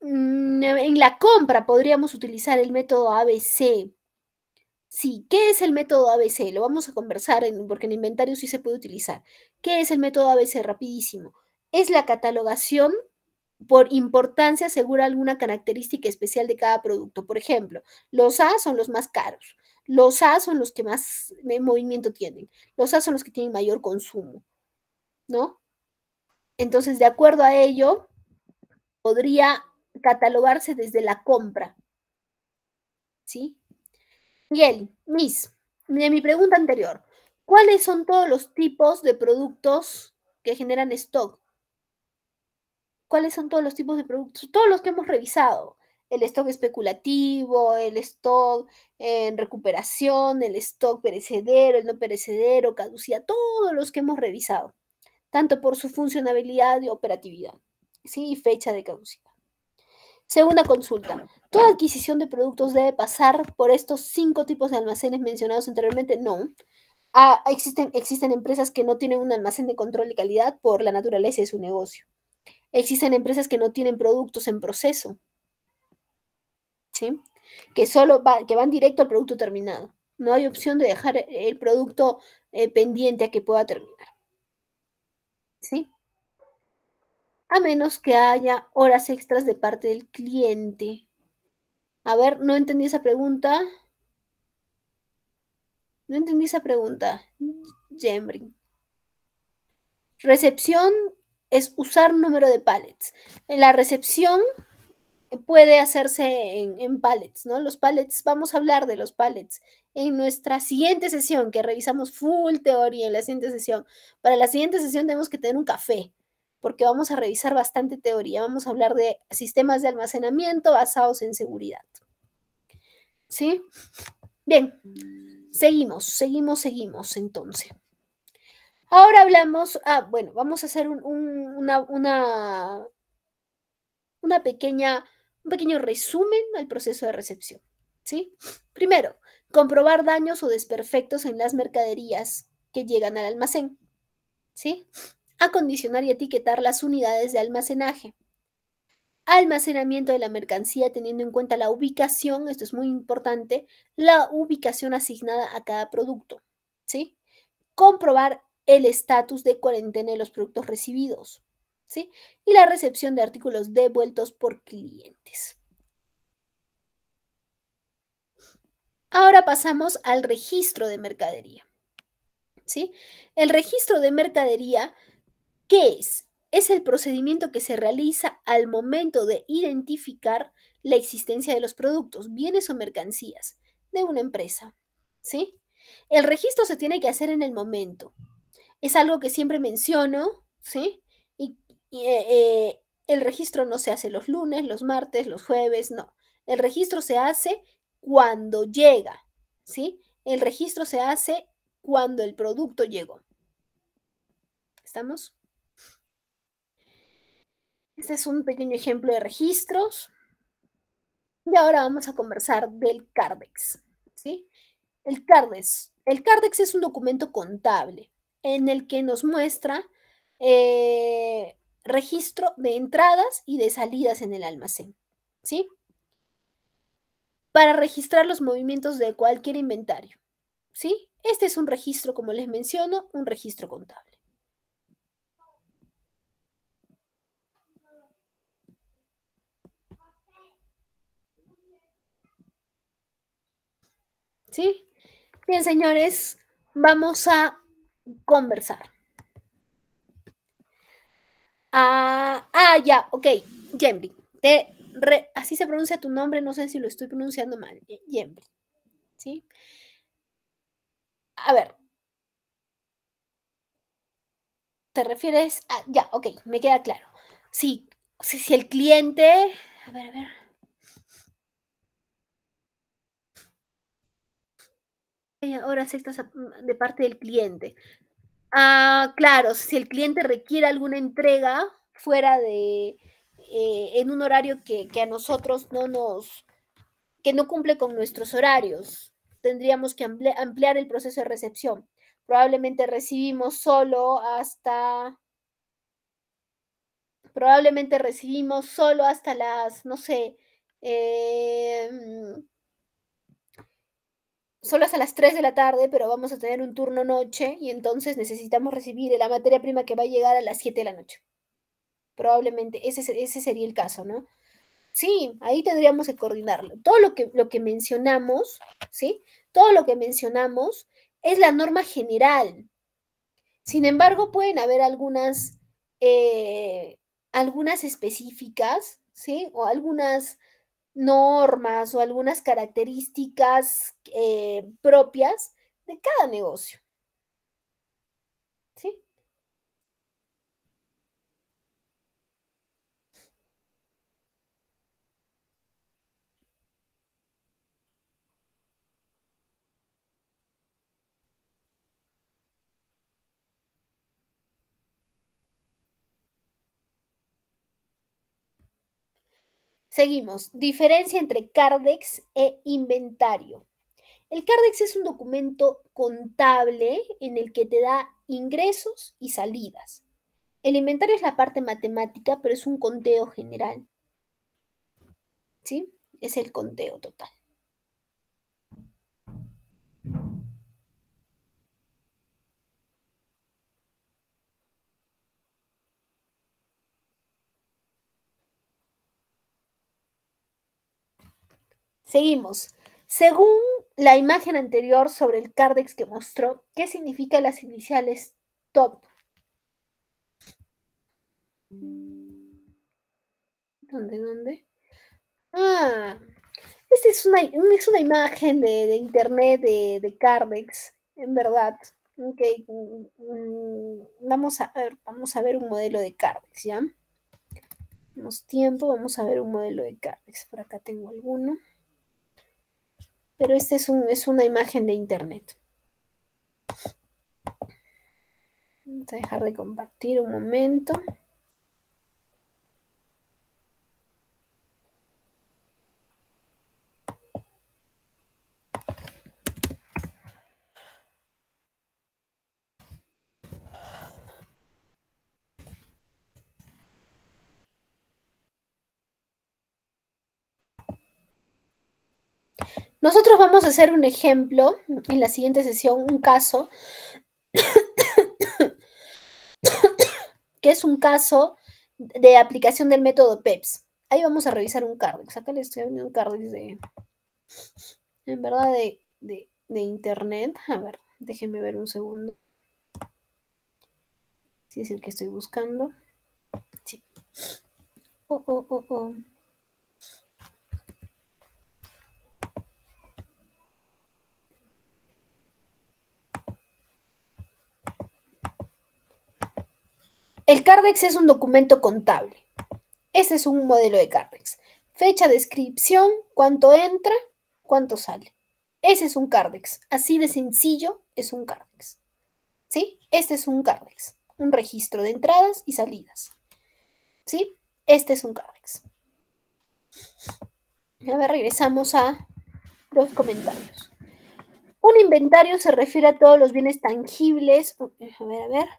Speaker 1: mm, en la compra podríamos utilizar el método ABC. Sí, ¿qué es el método ABC? Lo vamos a conversar en, porque en inventario sí se puede utilizar. ¿Qué es el método ABC? Rapidísimo. Es la catalogación por importancia según alguna característica especial de cada producto. Por ejemplo, los A son los más caros, los A son los que más eh, movimiento tienen. Los A son los que tienen mayor consumo, ¿no? Entonces, de acuerdo a ello, podría catalogarse desde la compra. ¿Sí? Miguel, Miss, de mi pregunta anterior, ¿cuáles son todos los tipos de productos que generan stock? ¿Cuáles son todos los tipos de productos? Todos los que hemos revisado el stock especulativo, el stock en recuperación, el stock perecedero, el no perecedero, caducidad, todos los que hemos revisado, tanto por su funcionabilidad y operatividad, ¿sí? y fecha de caducidad. Segunda consulta. ¿Toda adquisición de productos debe pasar por estos cinco tipos de almacenes mencionados anteriormente? No. Ah, existen, existen empresas que no tienen un almacén de control de calidad por la naturaleza de su negocio. Existen empresas que no tienen productos en proceso ¿sí? Que solo va, que van directo al producto terminado. No hay opción de dejar el producto eh, pendiente a que pueda terminar. ¿Sí? A menos que haya horas extras de parte del cliente. A ver, no entendí esa pregunta. No entendí esa pregunta, Jembrin. Recepción es usar número de pallets. En la recepción puede hacerse en, palets, pallets, ¿no? Los pallets, vamos a hablar de los palets en nuestra siguiente sesión, que revisamos full teoría en la siguiente sesión. Para la siguiente sesión tenemos que tener un café, porque vamos a revisar bastante teoría. Vamos a hablar de sistemas de almacenamiento basados en seguridad. ¿Sí? Bien, seguimos, seguimos, seguimos entonces. Ahora hablamos, ah, bueno, vamos a hacer una, una, una pequeña un pequeño resumen al proceso de recepción. ¿sí? Primero, comprobar daños o desperfectos en las mercaderías que llegan al almacén. ¿sí? Acondicionar y etiquetar las unidades de almacenaje. Almacenamiento de la mercancía teniendo en cuenta la ubicación, esto es muy importante, la ubicación asignada a cada producto. ¿sí? Comprobar el estatus de cuarentena de los productos recibidos. Y la recepción de artículos devueltos por clientes. Ahora pasamos al registro de mercadería. ¿Sí? El registro de mercadería, ¿qué es? Es el procedimiento que se realiza al momento de identificar la existencia de los productos, bienes o mercancías de una empresa, ¿sí? El registro se tiene que hacer en el momento. Es algo que siempre menciono, ¿sí? Eh, el registro no se hace los lunes, los martes, los jueves, no. El registro se hace cuando llega, ¿sí? El registro se hace cuando el producto llegó. ¿Estamos? Este es un pequeño ejemplo de registros. Y ahora vamos a conversar del CARDEX, ¿sí? El CARDEX. El CARDEX es un documento contable en el que nos muestra eh, registro de entradas y de salidas en el almacén, ¿sí? Para registrar los movimientos de cualquier inventario, ¿sí? Este es un registro, como les menciono, un registro contable. ¿Sí? Bien, señores, vamos a conversar. Ah, ah ya, ok. te así se pronuncia tu nombre, no sé si lo estoy pronunciando mal. Jemri, ¿Sí? A ver. ¿Te refieres a.? Ya, ok, me queda claro. Sí, si, si el cliente. A ver, a ver. sí estás de parte del cliente. Ah, claro, si el cliente requiere alguna entrega fuera de, eh, en un horario que, a nosotros no nos, que no cumple con nuestros horarios, tendríamos que ampliar el proceso de recepción. Probablemente recibimos solo hasta, probablemente recibimos solo hasta las, no sé, eh, solo hasta las 3 de la tarde, pero vamos a tener un turno noche y entonces necesitamos recibir la materia prima que va a llegar a las 7 de la noche. Probablemente ese, ese sería el caso, ¿no? Sí, ahí tendríamos que coordinarlo. Todo lo que, lo que mencionamos, ¿sí? Todo lo que mencionamos es la norma general. Sin embargo, pueden haber algunas, eh, algunas específicas, ¿sí? O algunas normas o algunas características eh, propias de cada negocio. Seguimos. Diferencia entre CARDEX e inventario. El CARDEX es un documento contable en el que te da ingresos y salidas. El inventario es la parte matemática, pero es un conteo general. ¿Sí? Es el conteo total. Seguimos. Según la imagen anterior sobre el CARDEX que mostró, ¿qué significa las iniciales top? ¿Dónde, dónde? Ah, esta es una, imagen de, internet de, de, Cardex, en verdad. Vamos a ver, vamos a ver un modelo de Cardex, ¿ya? Tenemos tiempo, vamos a ver un modelo de Cardex. Por acá tengo alguno pero esta es, una imagen de internet. Vamos a dejar de compartir un momento. Nosotros vamos a hacer un ejemplo en la siguiente sesión, un caso, que es un caso de aplicación del método PEPS. Ahí vamos a revisar un cardex. Acá le estoy viendo un cardex de, en verdad, de, internet. A ver, déjenme ver un segundo. Si es el que estoy buscando. Sí. Oh, oh, oh, oh. El cardex es un documento contable. Este es un modelo de cardex. Fecha, descripción, cuánto entra, cuánto sale. Ese es un cardex. Así de sencillo es un cardex. ¿Sí? Este es un cardex. Un registro de entradas y salidas. ¿Sí? Este es un cardex. A ver, regresamos a los comentarios. Un inventario se refiere a todos los bienes tangibles. A ver, a ver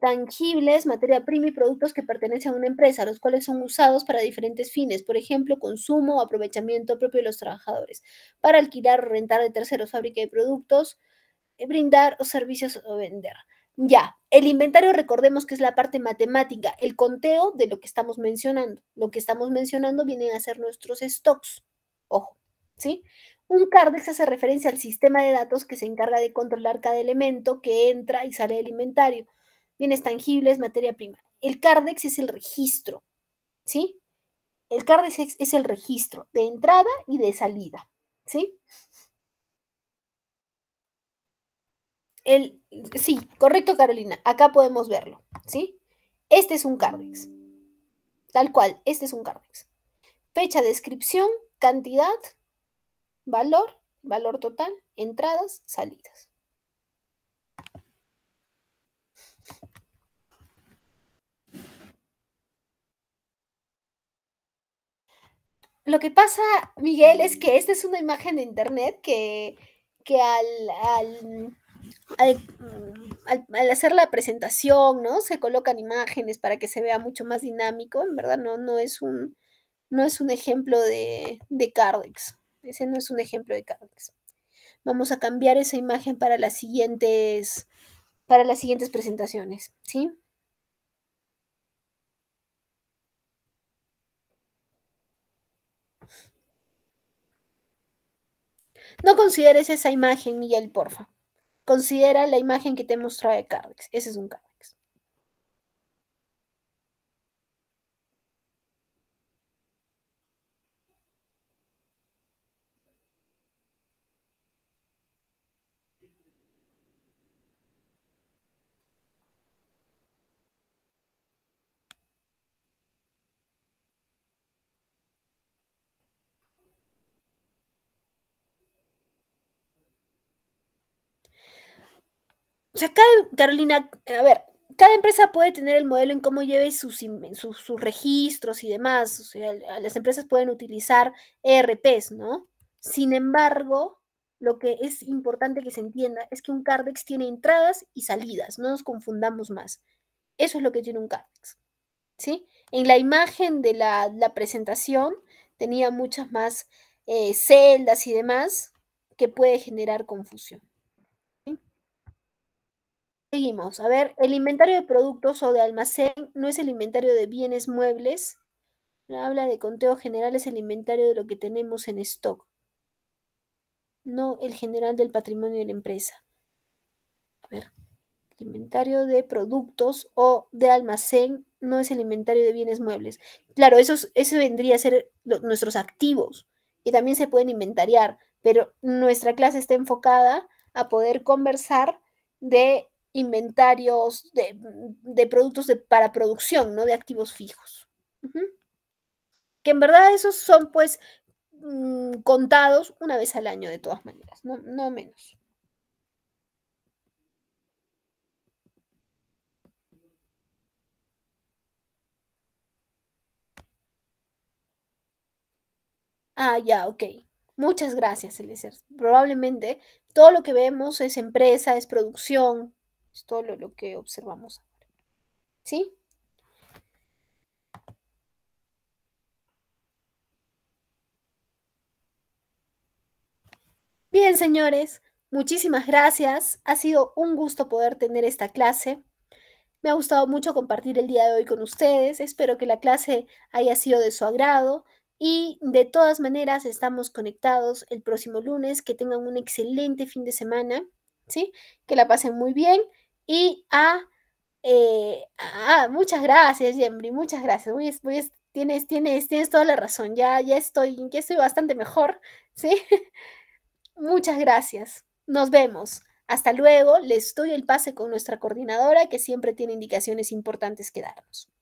Speaker 1: tangibles, materia prima y productos que pertenecen a una empresa, los cuales son usados para diferentes fines, por ejemplo, consumo o aprovechamiento propio de los trabajadores, para alquilar o rentar de terceros fábrica de productos, eh, brindar o servicios o vender. Ya, el inventario recordemos que es la parte matemática, el conteo de lo que estamos mencionando. Lo que estamos mencionando vienen a ser nuestros stocks. Ojo, ¿sí? Un cardex hace referencia al sistema de datos que se encarga de controlar cada elemento que entra y sale del inventario bienes tangibles, materia prima. El CARDEX es el registro, ¿sí? El CARDEX es el registro de entrada y de salida, ¿sí? El, sí, correcto, Carolina. Acá podemos verlo, ¿sí? Este es un CARDEX. Tal cual, este es un CARDEX. Fecha, descripción, cantidad, valor, valor total, entradas, salidas. Lo que pasa, Miguel, es que esta es una imagen de internet que, al, al, hacer la presentación, ¿no? Se colocan imágenes para que se vea mucho más dinámico. En verdad, no, no es un no es un ejemplo de, de Cardex. Ese no es un ejemplo de Cardex. Vamos a cambiar esa imagen para las siguientes, para las siguientes presentaciones, ¿sí? No consideres esa imagen, Miguel, porfa. Considera la imagen que te he de Ese es un Cardex. Carolina, a ver, cada empresa puede tener el modelo en cómo lleve sus, registros y demás. O sea, las empresas pueden utilizar ERPs, ¿no? Sin embargo, lo que es importante que se entienda es que un Cardex tiene entradas y salidas, no nos confundamos más. Eso es lo que tiene un Cardex. ¿sí? En la imagen de la, presentación tenía muchas más eh, celdas y demás que puede generar confusión. Seguimos. A ver, el inventario de productos o de almacén no es el inventario de bienes muebles. Habla de conteo general, es el inventario de lo que tenemos en stock. No el general del patrimonio de la empresa. A ver, el inventario de productos o de almacén no es el inventario de bienes muebles. Claro, eso, eso vendría a ser nuestros activos y también se pueden inventariar, pero nuestra clase está enfocada a poder conversar de inventarios de, productos de, para producción, ¿no? De activos fijos. Que en verdad esos son pues mm, contados una vez al año de todas maneras, no, no menos. Ah, ya, ok. Muchas gracias, Eliezer. Probablemente todo lo que vemos es empresa, es producción, es todo lo, que observamos ahora. ¿Sí? Bien, señores, muchísimas gracias. Ha sido un gusto poder tener esta clase. Me ha gustado mucho compartir el día de hoy con ustedes. Espero que la clase haya sido de su agrado. Y de todas maneras, estamos conectados el próximo lunes. Que tengan un excelente fin de semana. ¿sí? Que la pasen muy bien y eh, a, muchas gracias, Yembri, muchas gracias. tienes, tienes, tienes toda la razón, ya, ya estoy, ya estoy bastante mejor, ¿sí? muchas gracias. Nos vemos. Hasta luego, les doy el pase con nuestra coordinadora que siempre tiene indicaciones importantes que darnos.